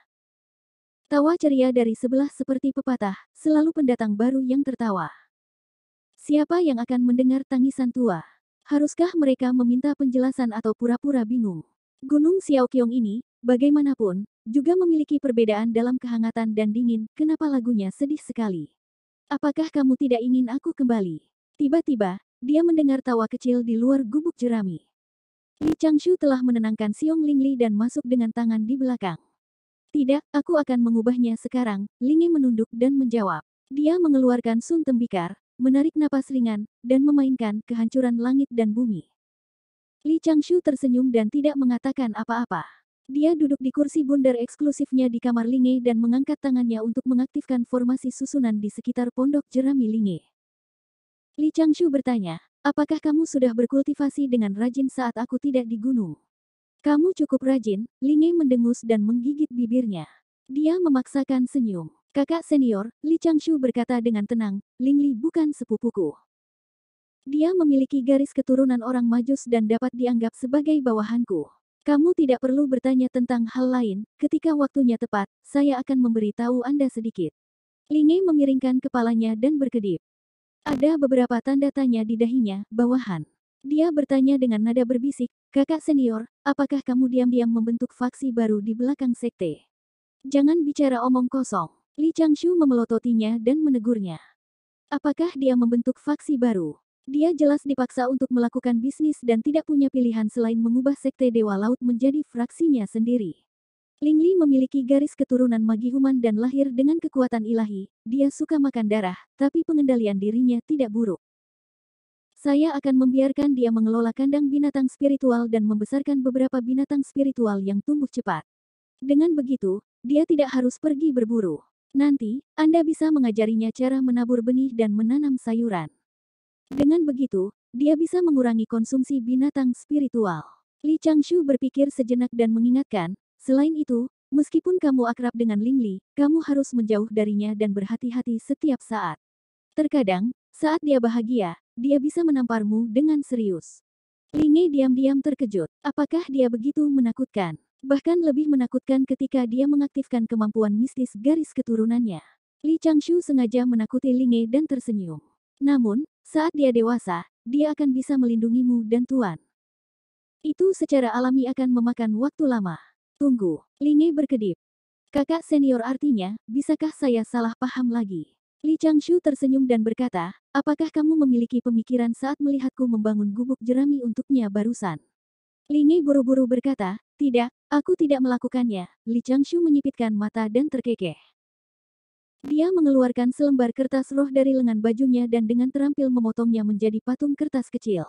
Tawa ceria dari sebelah seperti pepatah, selalu pendatang baru yang tertawa. Siapa yang akan mendengar tangisan tua? Haruskah mereka meminta penjelasan atau pura-pura bingung? Gunung Xiaoqiong ini, bagaimanapun, juga memiliki perbedaan dalam kehangatan dan dingin, kenapa lagunya sedih sekali. Apakah kamu tidak ingin aku kembali? Tiba-tiba, dia mendengar tawa kecil di luar gubuk jerami. Li Changshu telah menenangkan Xiong Lingli dan masuk dengan tangan di belakang. Tidak, aku akan mengubahnya sekarang, Lingli menunduk dan menjawab. Dia mengeluarkan Sun Tembikar, menarik napas ringan, dan memainkan kehancuran langit dan bumi. Li Changshu tersenyum dan tidak mengatakan apa-apa. Dia duduk di kursi bundar eksklusifnya di kamar Linge dan mengangkat tangannya untuk mengaktifkan formasi susunan di sekitar pondok jerami Linge. Li Changshu bertanya, apakah kamu sudah berkultivasi dengan rajin saat aku tidak di gunung? Kamu cukup rajin, Linge mendengus dan menggigit bibirnya. Dia memaksakan senyum. Kakak senior, Li Changshu berkata dengan tenang, Ling Li bukan sepupuku. Dia memiliki garis keturunan orang majus dan dapat dianggap sebagai bawahanku. Kamu tidak perlu bertanya tentang hal lain, ketika waktunya tepat, saya akan memberitahu Anda sedikit. Lingei memiringkan kepalanya dan berkedip. Ada beberapa tanda tanya di dahinya, bawahan. Dia bertanya dengan nada berbisik, kakak senior, apakah kamu diam-diam membentuk faksi baru di belakang sekte? Jangan bicara omong kosong. Li Changshu memelototinya dan menegurnya. Apakah dia membentuk faksi baru? Dia jelas dipaksa untuk melakukan bisnis dan tidak punya pilihan selain mengubah sekte Dewa Laut menjadi fraksinya sendiri. Ling Li memiliki garis keturunan magi human dan lahir dengan kekuatan ilahi. Dia suka makan darah, tapi pengendalian dirinya tidak buruk. Saya akan membiarkan dia mengelola kandang binatang spiritual dan membesarkan beberapa binatang spiritual yang tumbuh cepat. Dengan begitu, dia tidak harus pergi berburu. Nanti, Anda bisa mengajarinya cara menabur benih dan menanam sayuran. Dengan begitu, dia bisa mengurangi konsumsi binatang spiritual. Li Changshu berpikir sejenak dan mengingatkan, selain itu, meskipun kamu akrab dengan Ling Li, kamu harus menjauh darinya dan berhati-hati setiap saat. Terkadang, saat dia bahagia, dia bisa menamparmu dengan serius. Linge diam-diam terkejut. Apakah dia begitu menakutkan? Bahkan lebih menakutkan ketika dia mengaktifkan kemampuan mistis garis keturunannya. Li Changshu sengaja menakuti Linge dan tersenyum. Namun, saat dia dewasa, dia akan bisa melindungimu dan Tuan. Itu secara alami akan memakan waktu lama. Tunggu, Linge berkedip. Kakak senior artinya, bisakah saya salah paham lagi? Li Changshu tersenyum dan berkata, apakah kamu memiliki pemikiran saat melihatku membangun gubuk jerami untuknya barusan? Linge buru-buru berkata, tidak, aku tidak melakukannya. Li Changshu menyipitkan mata dan terkekeh. Dia mengeluarkan selembar kertas roh dari lengan bajunya dan dengan terampil memotongnya menjadi patung kertas kecil.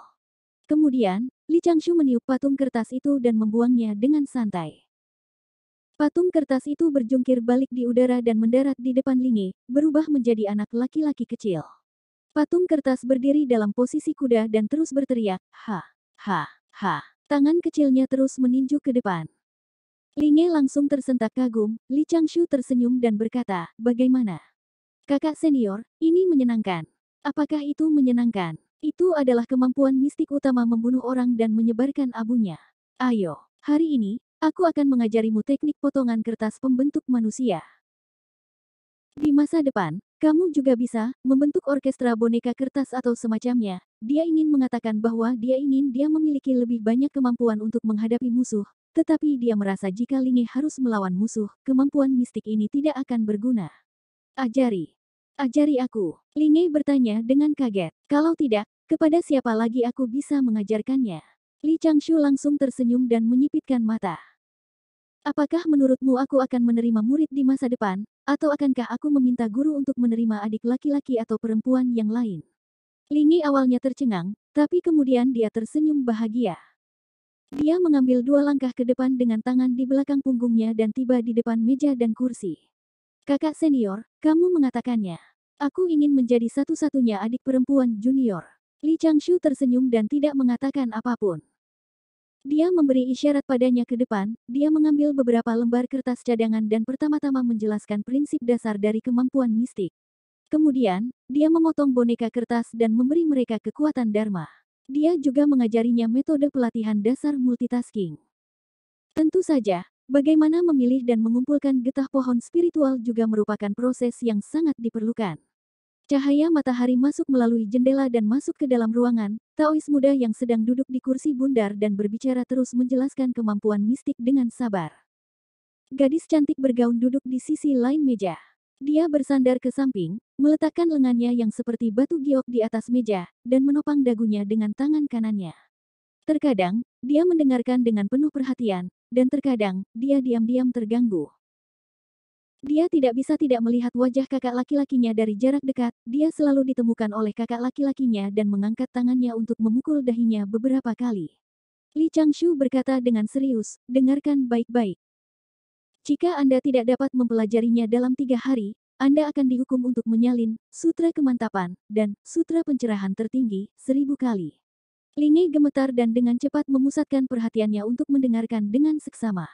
Kemudian, Li Changshu meniup patung kertas itu dan membuangnya dengan santai. Patung kertas itu berjungkir balik di udara dan mendarat di depan Lingi, berubah menjadi anak laki-laki kecil. Patung kertas berdiri dalam posisi kuda dan terus berteriak, ha, ha, ha. Tangan kecilnya terus meninju ke depan. Linge langsung tersentak kagum, Li Changshu tersenyum dan berkata, bagaimana? Kakak senior, ini menyenangkan. Apakah itu menyenangkan? Itu adalah kemampuan mistik utama membunuh orang dan menyebarkan abunya. Ayo, hari ini, aku akan mengajarimu teknik potongan kertas pembentuk manusia. Di masa depan, kamu juga bisa membentuk orkestra boneka kertas atau semacamnya. Dia ingin mengatakan bahwa dia ingin dia memiliki lebih banyak kemampuan untuk menghadapi musuh, tetapi dia merasa jika Lingi harus melawan musuh, kemampuan mistik ini tidak akan berguna. Ajari. Ajari aku. Lingi bertanya dengan kaget. Kalau tidak, kepada siapa lagi aku bisa mengajarkannya? Li Changshu langsung tersenyum dan menyipitkan mata. Apakah menurutmu aku akan menerima murid di masa depan, atau akankah aku meminta guru untuk menerima adik laki-laki atau perempuan yang lain? Lingi awalnya tercengang, tapi kemudian dia tersenyum bahagia. Dia mengambil dua langkah ke depan dengan tangan di belakang punggungnya dan tiba di depan meja dan kursi. Kakak senior, kamu mengatakannya. Aku ingin menjadi satu-satunya adik perempuan junior. Li Changshu tersenyum dan tidak mengatakan apapun. Dia memberi isyarat padanya ke depan, dia mengambil beberapa lembar kertas cadangan dan pertama-tama menjelaskan prinsip dasar dari kemampuan mistik. Kemudian, dia memotong boneka kertas dan memberi mereka kekuatan Dharma. Dia juga mengajarinya metode pelatihan dasar multitasking. Tentu saja, bagaimana memilih dan mengumpulkan getah pohon spiritual juga merupakan proses yang sangat diperlukan. Cahaya matahari masuk melalui jendela dan masuk ke dalam ruangan. Taois muda yang sedang duduk di kursi bundar dan berbicara terus menjelaskan kemampuan mistik dengan sabar. Gadis cantik bergaun duduk di sisi lain meja. Dia bersandar ke samping, Meletakkan lengannya yang seperti batu giok di atas meja, dan menopang dagunya dengan tangan kanannya. Terkadang, dia mendengarkan dengan penuh perhatian, dan terkadang, dia diam-diam terganggu. Dia tidak bisa tidak melihat wajah kakak laki-lakinya dari jarak dekat, dia selalu ditemukan oleh kakak laki-lakinya dan mengangkat tangannya untuk memukul dahinya beberapa kali. Li Changshu berkata dengan serius, dengarkan baik-baik. Jika Anda tidak dapat mempelajarinya dalam tiga hari, anda akan dihukum untuk menyalin Sutra Kemantapan dan Sutra Pencerahan Tertinggi seribu kali. Lingei gemetar dan dengan cepat memusatkan perhatiannya untuk mendengarkan dengan seksama.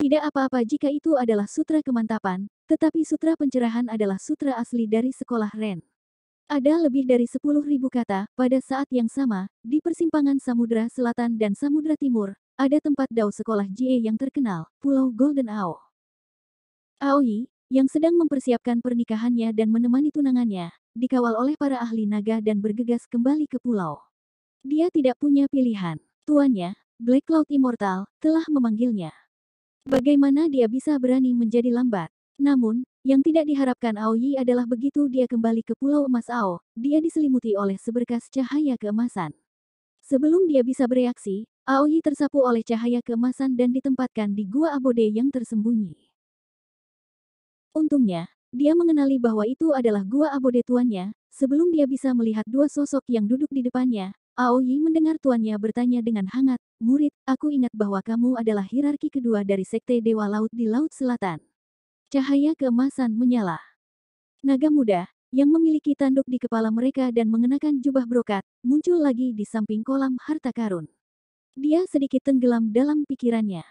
Tidak apa-apa jika itu adalah Sutra Kemantapan, tetapi Sutra Pencerahan adalah sutra asli dari sekolah Ren. Ada lebih dari 10.000 kata, pada saat yang sama, di persimpangan Samudra Selatan dan Samudra Timur, ada tempat dao sekolah Jie yang terkenal, Pulau Golden Ao. Aoi, yang sedang mempersiapkan pernikahannya dan menemani tunangannya, dikawal oleh para ahli naga dan bergegas kembali ke pulau. Dia tidak punya pilihan. Tuannya, Black Cloud Immortal, telah memanggilnya. Bagaimana dia bisa berani menjadi lambat? Namun, yang tidak diharapkan Aoyi adalah begitu dia kembali ke Pulau Emas Ao, dia diselimuti oleh seberkas cahaya keemasan. Sebelum dia bisa bereaksi, Aoyi tersapu oleh cahaya keemasan dan ditempatkan di gua abode yang tersembunyi. Untungnya, dia mengenali bahwa itu adalah gua abode tuannya, sebelum dia bisa melihat dua sosok yang duduk di depannya. Aoyi mendengar tuannya bertanya dengan hangat, Murid, aku ingat bahwa kamu adalah hierarki kedua dari Sekte Dewa Laut di Laut Selatan. Cahaya keemasan menyala. Naga muda, yang memiliki tanduk di kepala mereka dan mengenakan jubah brokat, muncul lagi di samping kolam harta karun. Dia sedikit tenggelam dalam pikirannya.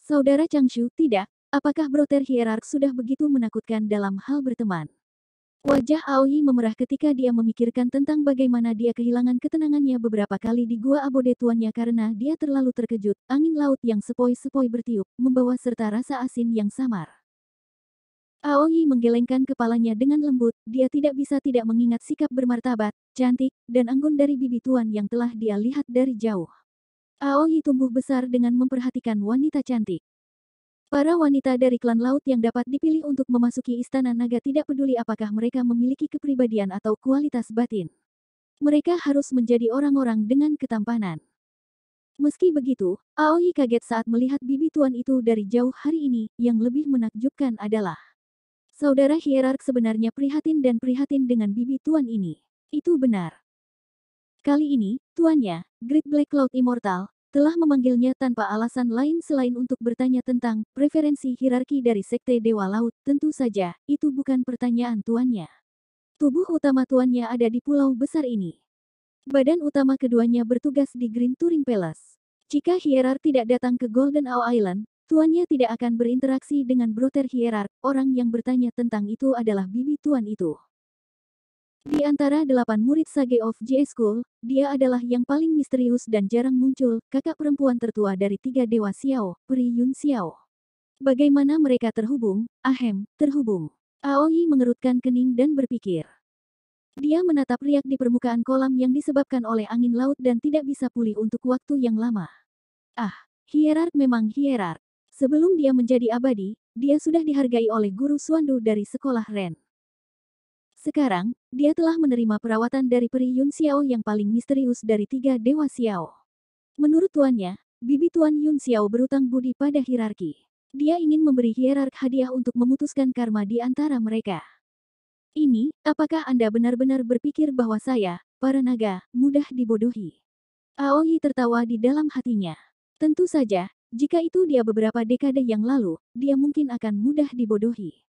Saudara Changshu, tidak, Apakah Brother Hierarch sudah begitu menakutkan dalam hal berteman? Wajah Aoi memerah ketika dia memikirkan tentang bagaimana dia kehilangan ketenangannya beberapa kali di gua abode tuannya karena dia terlalu terkejut. Angin laut yang sepoi-sepoi bertiup, membawa serta rasa asin yang samar. Aoi menggelengkan kepalanya dengan lembut, dia tidak bisa tidak mengingat sikap bermartabat, cantik, dan anggun dari bibi tuan yang telah dia lihat dari jauh. Aoi tumbuh besar dengan memperhatikan wanita cantik. Para wanita dari klan laut yang dapat dipilih untuk memasuki istana naga tidak peduli apakah mereka memiliki kepribadian atau kualitas batin. Mereka harus menjadi orang-orang dengan ketampanan. Meski begitu, Aoi kaget saat melihat bibi tuan itu dari jauh hari ini, yang lebih menakjubkan adalah Saudara hierark sebenarnya prihatin dan prihatin dengan bibi tuan ini. Itu benar. Kali ini, tuannya, Great Black Cloud Immortal, telah memanggilnya tanpa alasan lain selain untuk bertanya tentang preferensi hierarki dari Sekte Dewa Laut. Tentu saja, itu bukan pertanyaan tuannya. Tubuh utama tuannya ada di pulau besar ini. Badan utama keduanya bertugas di Green Touring Palace. Jika Hierar tidak datang ke Golden Owl Island, tuannya tidak akan berinteraksi dengan brother Hierar. Orang yang bertanya tentang itu adalah bibi tuan itu. Di antara delapan murid Sage of J School, dia adalah yang paling misterius dan jarang muncul, kakak perempuan tertua dari tiga dewa Xiao, Pri Yun Xiao. Bagaimana mereka terhubung? Ahem, terhubung. Aoi mengerutkan kening dan berpikir. Dia menatap riak di permukaan kolam yang disebabkan oleh angin laut dan tidak bisa pulih untuk waktu yang lama. Ah, hierark memang hierark. Sebelum dia menjadi abadi, dia sudah dihargai oleh guru Suandu dari sekolah Ren. Sekarang, dia telah menerima perawatan dari peri Yun Xiao yang paling misterius dari tiga Dewa Xiao. Menurut tuannya, bibi tuan Yun Xiao berutang budi pada hierarki. Dia ingin memberi hierark hadiah untuk memutuskan karma di antara mereka. Ini, apakah Anda benar-benar berpikir bahwa saya, para naga, mudah dibodohi? Aoi tertawa di dalam hatinya. Tentu saja, jika itu dia beberapa dekade yang lalu, dia mungkin akan mudah dibodohi.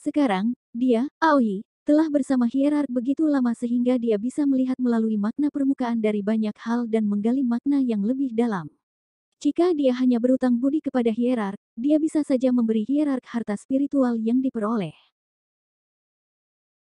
Sekarang, dia, Aoi, telah bersama Hierarch begitu lama sehingga dia bisa melihat melalui makna permukaan dari banyak hal dan menggali makna yang lebih dalam. Jika dia hanya berutang budi kepada Hierarch, dia bisa saja memberi Hierarch harta spiritual yang diperoleh.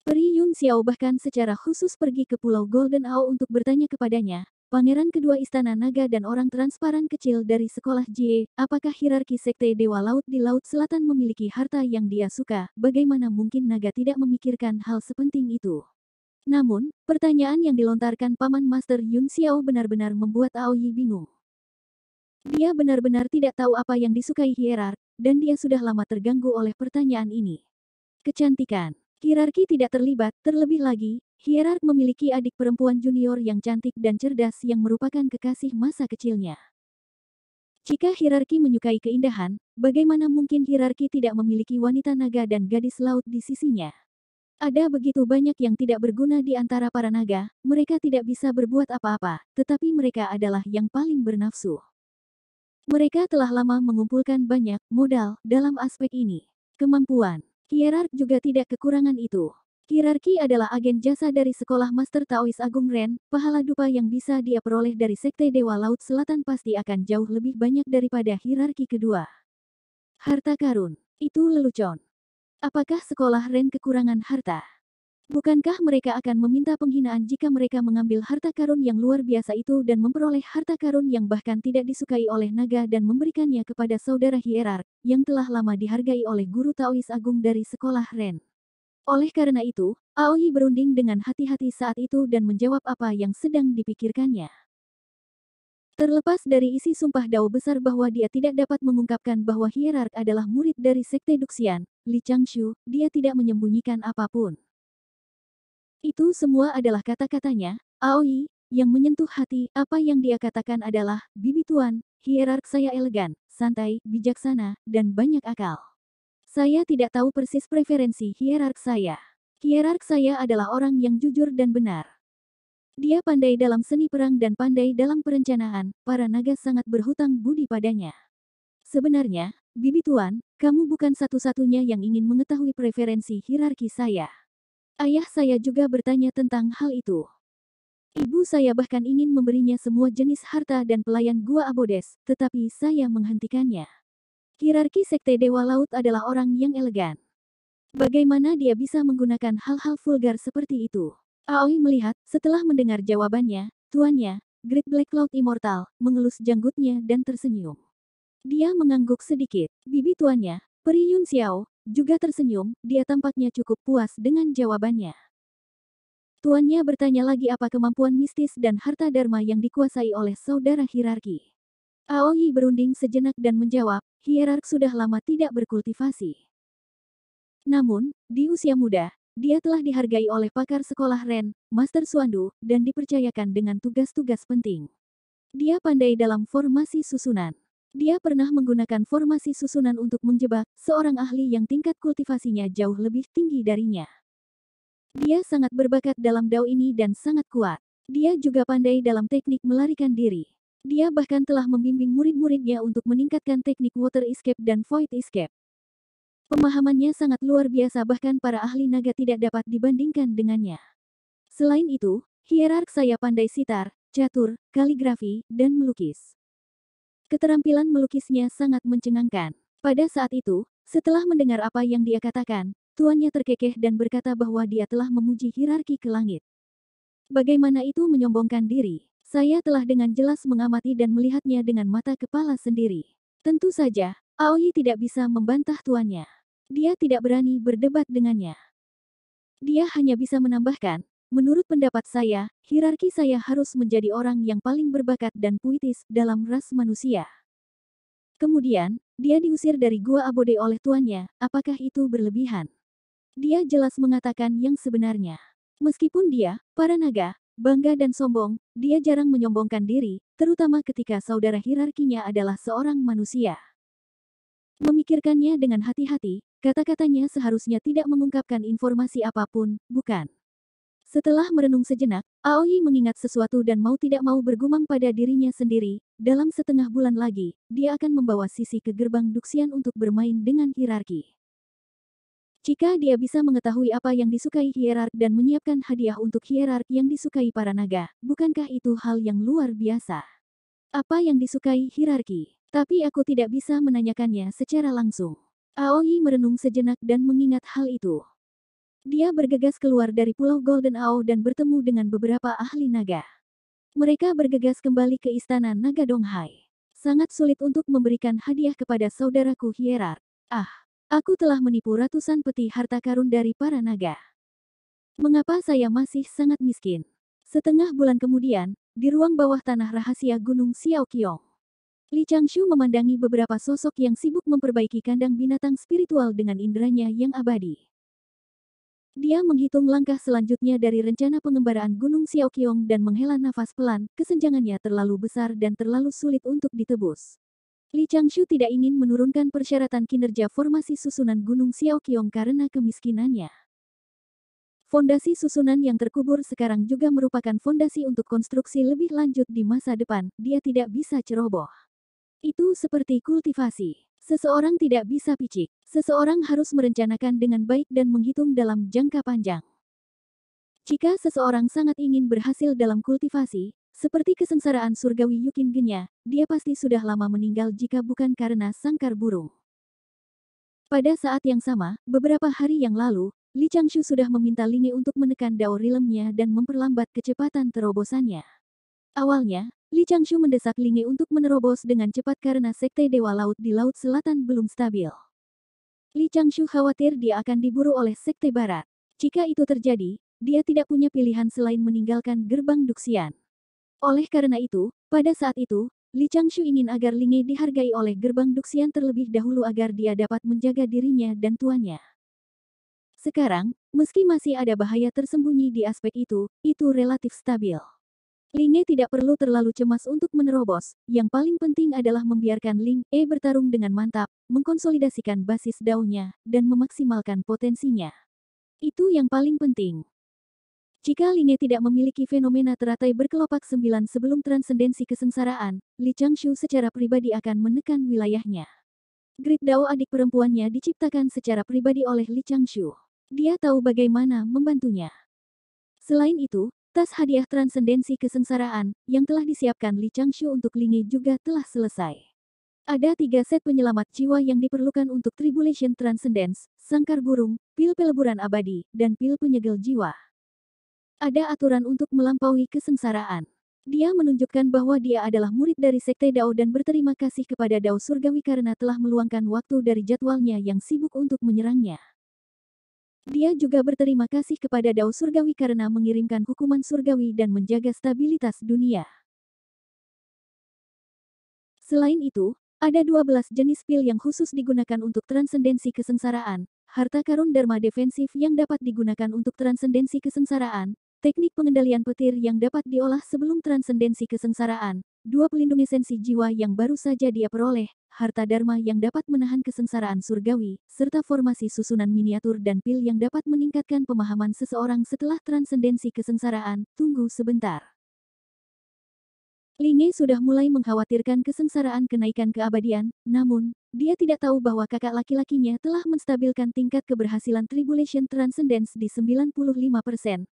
Peri Yun Xiao bahkan secara khusus pergi ke Pulau Golden Ao untuk bertanya kepadanya, Pangeran kedua istana naga dan orang transparan kecil dari sekolah Jie, apakah hierarki sekte Dewa Laut di Laut Selatan memiliki harta yang dia suka? Bagaimana mungkin naga tidak memikirkan hal sepenting itu? Namun, pertanyaan yang dilontarkan Paman Master Yun Xiao benar-benar membuat Aoyi bingung. Dia benar-benar tidak tahu apa yang disukai hierark, dan dia sudah lama terganggu oleh pertanyaan ini. Kecantikan, hierarki tidak terlibat, terlebih lagi, Hierark memiliki adik perempuan junior yang cantik dan cerdas yang merupakan kekasih masa kecilnya. Jika hierarki menyukai keindahan, bagaimana mungkin hierarki tidak memiliki wanita naga dan gadis laut di sisinya? Ada begitu banyak yang tidak berguna di antara para naga, mereka tidak bisa berbuat apa-apa, tetapi mereka adalah yang paling bernafsu. Mereka telah lama mengumpulkan banyak modal dalam aspek ini. Kemampuan hierark juga tidak kekurangan itu. Kirarki adalah agen jasa dari Sekolah Master Taois Agung Ren, pahala dupa yang bisa dia peroleh dari Sekte Dewa Laut Selatan pasti akan jauh lebih banyak daripada hierarki kedua. Harta karun, itu lelucon. Apakah sekolah Ren kekurangan harta? Bukankah mereka akan meminta penghinaan jika mereka mengambil harta karun yang luar biasa itu dan memperoleh harta karun yang bahkan tidak disukai oleh naga dan memberikannya kepada saudara hierarki yang telah lama dihargai oleh guru Taois Agung dari sekolah Ren? Oleh karena itu, Aoi berunding dengan hati-hati saat itu dan menjawab apa yang sedang dipikirkannya. Terlepas dari isi sumpah Dao besar bahwa dia tidak dapat mengungkapkan bahwa hierark adalah murid dari sekte Duxian, Li Changshu, dia tidak menyembunyikan apapun. Itu semua adalah kata-katanya, Aoi, yang menyentuh hati, apa yang dia katakan adalah, Bibi Tuan, hierark saya elegan, santai, bijaksana, dan banyak akal. Saya tidak tahu persis preferensi hierark saya. Hierark saya adalah orang yang jujur dan benar. Dia pandai dalam seni perang dan pandai dalam perencanaan, para naga sangat berhutang budi padanya. Sebenarnya, Bibi Tuan, kamu bukan satu-satunya yang ingin mengetahui preferensi hierarki saya. Ayah saya juga bertanya tentang hal itu. Ibu saya bahkan ingin memberinya semua jenis harta dan pelayan gua Abodes, tetapi saya menghentikannya. Hierarki Sekte Dewa Laut adalah orang yang elegan. Bagaimana dia bisa menggunakan hal-hal vulgar seperti itu? Aoi melihat, setelah mendengar jawabannya, tuannya, Great Black Cloud Immortal, mengelus janggutnya dan tersenyum. Dia mengangguk sedikit. Bibi tuannya, Peri Yun Xiao, juga tersenyum, dia tampaknya cukup puas dengan jawabannya. Tuannya bertanya lagi apa kemampuan mistis dan harta dharma yang dikuasai oleh saudara hierarki. Aoi berunding sejenak dan menjawab, hierark sudah lama tidak berkultivasi. Namun, di usia muda, dia telah dihargai oleh pakar sekolah Ren, Master Suandu, dan dipercayakan dengan tugas-tugas penting. Dia pandai dalam formasi susunan. Dia pernah menggunakan formasi susunan untuk menjebak seorang ahli yang tingkat kultivasinya jauh lebih tinggi darinya. Dia sangat berbakat dalam dao ini dan sangat kuat. Dia juga pandai dalam teknik melarikan diri. Dia bahkan telah membimbing murid-muridnya untuk meningkatkan teknik water escape dan void escape. Pemahamannya sangat luar biasa bahkan para ahli naga tidak dapat dibandingkan dengannya. Selain itu, hierark saya pandai sitar, catur, kaligrafi, dan melukis. Keterampilan melukisnya sangat mencengangkan. Pada saat itu, setelah mendengar apa yang dia katakan, tuannya terkekeh dan berkata bahwa dia telah memuji hierarki ke langit. Bagaimana itu menyombongkan diri? Saya telah dengan jelas mengamati dan melihatnya dengan mata kepala sendiri. Tentu saja, Aoi tidak bisa membantah tuannya. Dia tidak berani berdebat dengannya. Dia hanya bisa menambahkan, menurut pendapat saya, hierarki saya harus menjadi orang yang paling berbakat dan puitis dalam ras manusia. Kemudian, dia diusir dari gua abode oleh tuannya, apakah itu berlebihan? Dia jelas mengatakan yang sebenarnya. Meskipun dia, para naga, Bangga dan sombong, dia jarang menyombongkan diri, terutama ketika saudara hierarkinya adalah seorang manusia. Memikirkannya dengan hati-hati, kata-katanya seharusnya tidak mengungkapkan informasi apapun, bukan. Setelah merenung sejenak, Aoi mengingat sesuatu dan mau tidak mau bergumam pada dirinya sendiri, dalam setengah bulan lagi, dia akan membawa Sisi ke gerbang Duxian untuk bermain dengan hierarki. Jika dia bisa mengetahui apa yang disukai hierark dan menyiapkan hadiah untuk hierark yang disukai para naga, bukankah itu hal yang luar biasa? Apa yang disukai hierarki? Tapi aku tidak bisa menanyakannya secara langsung. Aoi merenung sejenak dan mengingat hal itu. Dia bergegas keluar dari Pulau Golden Ao dan bertemu dengan beberapa ahli naga. Mereka bergegas kembali ke istana naga Donghai. Sangat sulit untuk memberikan hadiah kepada saudaraku hierark. Ah, Aku telah menipu ratusan peti harta karun dari para naga. Mengapa saya masih sangat miskin? Setengah bulan kemudian, di ruang bawah tanah rahasia Gunung Xiaoqiong, Li Changshu memandangi beberapa sosok yang sibuk memperbaiki kandang binatang spiritual dengan inderanya yang abadi. Dia menghitung langkah selanjutnya dari rencana pengembaraan Gunung Xiaoqiong dan menghela nafas pelan, kesenjangannya terlalu besar dan terlalu sulit untuk ditebus. Li Changshu tidak ingin menurunkan persyaratan kinerja formasi susunan Gunung Xiaoqiong karena kemiskinannya. Fondasi susunan yang terkubur sekarang juga merupakan fondasi untuk konstruksi lebih lanjut di masa depan, dia tidak bisa ceroboh. Itu seperti kultivasi. Seseorang tidak bisa picik. Seseorang harus merencanakan dengan baik dan menghitung dalam jangka panjang. Jika seseorang sangat ingin berhasil dalam kultivasi, seperti kesengsaraan surgawi Yukin Genya, dia pasti sudah lama meninggal jika bukan karena sangkar burung. Pada saat yang sama, beberapa hari yang lalu, Li Changshu sudah meminta Linge untuk menekan Dao Rilemnya dan memperlambat kecepatan terobosannya. Awalnya, Li Changshu mendesak Linge untuk menerobos dengan cepat karena sekte Dewa Laut di Laut Selatan belum stabil. Li Changshu khawatir dia akan diburu oleh sekte Barat. Jika itu terjadi, dia tidak punya pilihan selain meninggalkan gerbang Duxian. Oleh karena itu, pada saat itu, Li Changshu ingin agar Linge dihargai oleh gerbang Duxian terlebih dahulu agar dia dapat menjaga dirinya dan tuannya. Sekarang, meski masih ada bahaya tersembunyi di aspek itu, itu relatif stabil. Linge tidak perlu terlalu cemas untuk menerobos, yang paling penting adalah membiarkan Ling E bertarung dengan mantap, mengkonsolidasikan basis daunnya, dan memaksimalkan potensinya. Itu yang paling penting. Jika Line tidak memiliki fenomena teratai berkelopak sembilan sebelum transendensi kesengsaraan, Li Changshu secara pribadi akan menekan wilayahnya. Grid Dao adik perempuannya diciptakan secara pribadi oleh Li Changshu. Dia tahu bagaimana membantunya. Selain itu, tas hadiah transendensi kesengsaraan yang telah disiapkan Li Changshu untuk Line juga telah selesai. Ada tiga set penyelamat jiwa yang diperlukan untuk Tribulation Transcendence, Sangkar Burung, Pil Peleburan Abadi, dan Pil Penyegel Jiwa. Ada aturan untuk melampaui kesengsaraan. Dia menunjukkan bahwa dia adalah murid dari Sekte Dao dan berterima kasih kepada Dao Surgawi karena telah meluangkan waktu dari jadwalnya yang sibuk untuk menyerangnya. Dia juga berterima kasih kepada Dao Surgawi karena mengirimkan hukuman surgawi dan menjaga stabilitas dunia. Selain itu, ada 12 jenis pil yang khusus digunakan untuk transendensi kesengsaraan, harta karun dharma defensif yang dapat digunakan untuk transendensi kesengsaraan, Teknik pengendalian petir yang dapat diolah sebelum transendensi kesengsaraan, dua pelindung esensi jiwa yang baru saja dia peroleh, harta dharma yang dapat menahan kesengsaraan surgawi, serta formasi susunan miniatur dan pil yang dapat meningkatkan pemahaman seseorang setelah transendensi kesengsaraan. Tunggu sebentar. Linge sudah mulai mengkhawatirkan kesengsaraan kenaikan keabadian, namun, dia tidak tahu bahwa kakak laki-lakinya telah menstabilkan tingkat keberhasilan Tribulation Transcendence di 95%, 0,3%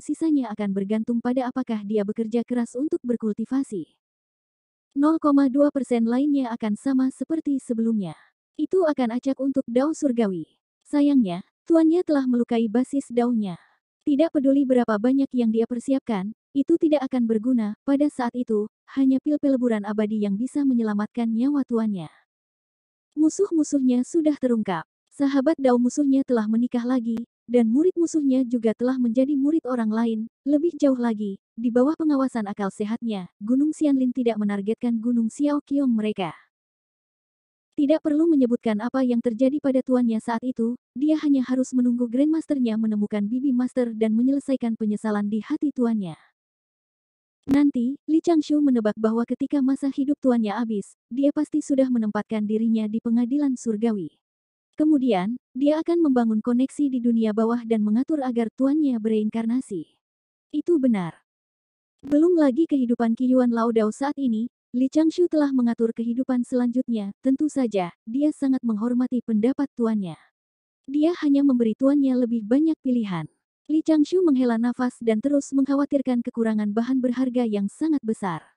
sisanya akan bergantung pada apakah dia bekerja keras untuk berkultivasi. 0,2% lainnya akan sama seperti sebelumnya. Itu akan acak untuk Dao Surgawi. Sayangnya, tuannya telah melukai basis daunnya. Tidak peduli berapa banyak yang dia persiapkan, itu tidak akan berguna, pada saat itu, hanya pil peleburan abadi yang bisa menyelamatkan nyawa tuannya. Musuh-musuhnya sudah terungkap. Sahabat daun musuhnya telah menikah lagi, dan murid musuhnya juga telah menjadi murid orang lain. Lebih jauh lagi, di bawah pengawasan akal sehatnya, Gunung Xianlin tidak menargetkan Gunung Xiaoqiong mereka. Tidak perlu menyebutkan apa yang terjadi pada tuannya saat itu, dia hanya harus menunggu Grandmasternya menemukan Bibi Master dan menyelesaikan penyesalan di hati tuannya. Nanti, Li Changshu menebak bahwa ketika masa hidup tuannya habis, dia pasti sudah menempatkan dirinya di pengadilan surgawi. Kemudian, dia akan membangun koneksi di dunia bawah dan mengatur agar tuannya bereinkarnasi. Itu benar. Belum lagi kehidupan Lao Dao saat ini, Li Changshu telah mengatur kehidupan selanjutnya, tentu saja, dia sangat menghormati pendapat tuannya. Dia hanya memberi tuannya lebih banyak pilihan. Li Changshu menghela nafas dan terus mengkhawatirkan kekurangan bahan berharga yang sangat besar.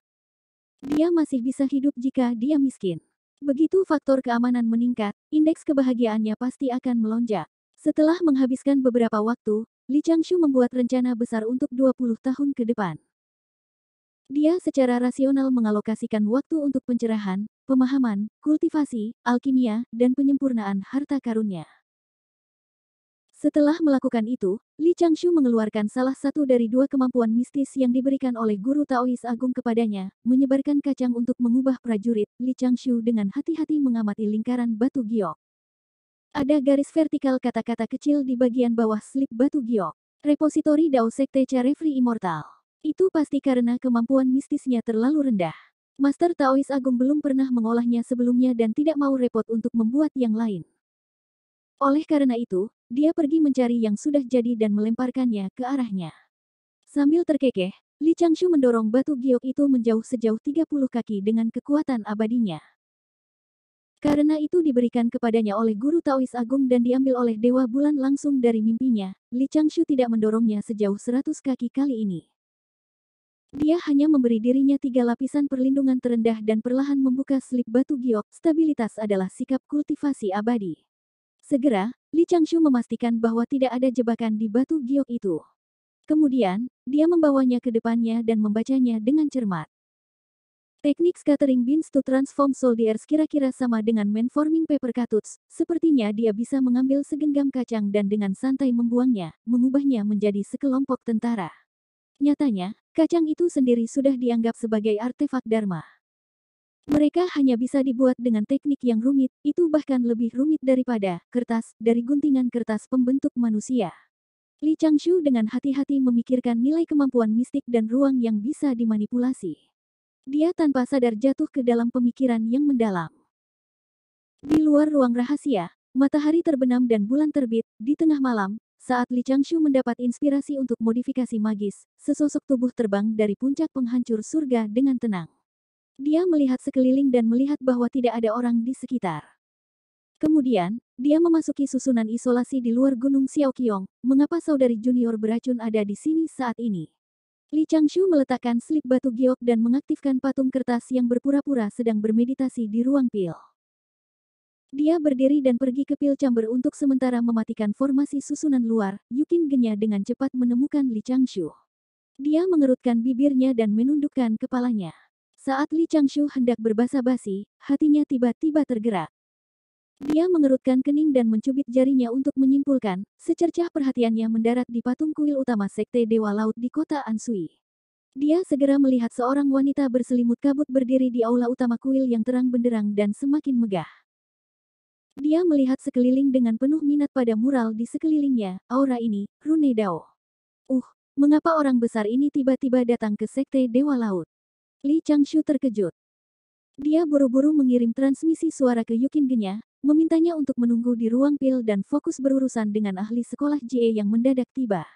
Dia masih bisa hidup jika dia miskin. Begitu faktor keamanan meningkat, indeks kebahagiaannya pasti akan melonjak. Setelah menghabiskan beberapa waktu, Li Changshu membuat rencana besar untuk 20 tahun ke depan. Dia secara rasional mengalokasikan waktu untuk pencerahan, pemahaman, kultivasi, alkimia, dan penyempurnaan harta karunnya. Setelah melakukan itu, Li Changshu mengeluarkan salah satu dari dua kemampuan mistis yang diberikan oleh Guru Taois Agung kepadanya, menyebarkan kacang untuk mengubah prajurit. Li Changshu dengan hati-hati mengamati lingkaran batu giok. Ada garis vertikal kata-kata kecil di bagian bawah slip batu giok. Repositori Dao Sekte Carefree Immortal. Itu pasti karena kemampuan mistisnya terlalu rendah. Master Taois Agung belum pernah mengolahnya sebelumnya dan tidak mau repot untuk membuat yang lain. Oleh karena itu, dia pergi mencari yang sudah jadi dan melemparkannya ke arahnya. Sambil terkekeh, Li Changshu mendorong batu giok itu menjauh sejauh 30 kaki dengan kekuatan abadinya. Karena itu diberikan kepadanya oleh Guru Taois Agung dan diambil oleh Dewa Bulan langsung dari mimpinya, Li Changshu tidak mendorongnya sejauh 100 kaki kali ini. Dia hanya memberi dirinya tiga lapisan perlindungan terendah dan perlahan membuka slip batu giok, stabilitas adalah sikap kultivasi abadi. Segera, Li Changshu memastikan bahwa tidak ada jebakan di batu giok itu. Kemudian, dia membawanya ke depannya dan membacanya dengan cermat. Teknik scattering beans to transform soldiers kira-kira sama dengan manforming paper cutouts, Sepertinya dia bisa mengambil segenggam kacang dan dengan santai membuangnya, mengubahnya menjadi sekelompok tentara. Nyatanya, kacang itu sendiri sudah dianggap sebagai artefak Dharma. Mereka hanya bisa dibuat dengan teknik yang rumit, itu bahkan lebih rumit daripada kertas dari guntingan kertas pembentuk manusia. Li Changshu dengan hati-hati memikirkan nilai kemampuan mistik dan ruang yang bisa dimanipulasi. Dia tanpa sadar jatuh ke dalam pemikiran yang mendalam. Di luar ruang rahasia, matahari terbenam dan bulan terbit di tengah malam. Saat Li Changshu mendapat inspirasi untuk modifikasi magis, sesosok tubuh terbang dari puncak penghancur surga dengan tenang. Dia melihat sekeliling dan melihat bahwa tidak ada orang di sekitar. Kemudian, dia memasuki susunan isolasi di luar Gunung Xiaoqiong, mengapa saudari junior beracun ada di sini saat ini. Li Changshu meletakkan slip batu giok dan mengaktifkan patung kertas yang berpura-pura sedang bermeditasi di ruang pil. Dia berdiri dan pergi ke pil chamber untuk sementara mematikan formasi susunan luar. Yukin Genya dengan cepat menemukan Li Changshu. Dia mengerutkan bibirnya dan menundukkan kepalanya. Saat Li Changshu hendak berbasa-basi, hatinya tiba-tiba tergerak. Dia mengerutkan kening dan mencubit jarinya untuk menyimpulkan, secercah perhatiannya mendarat di patung kuil utama Sekte Dewa Laut di kota Ansui. Dia segera melihat seorang wanita berselimut kabut berdiri di aula utama kuil yang terang benderang dan semakin megah. Dia melihat sekeliling dengan penuh minat pada mural di sekelilingnya, aura ini, Rune Dao. Uh, mengapa orang besar ini tiba-tiba datang ke Sekte Dewa Laut? Li Changshu terkejut. Dia buru-buru mengirim transmisi suara ke Yukin Genya, memintanya untuk menunggu di ruang pil dan fokus berurusan dengan ahli sekolah Jie yang mendadak tiba.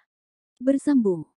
Bersambung.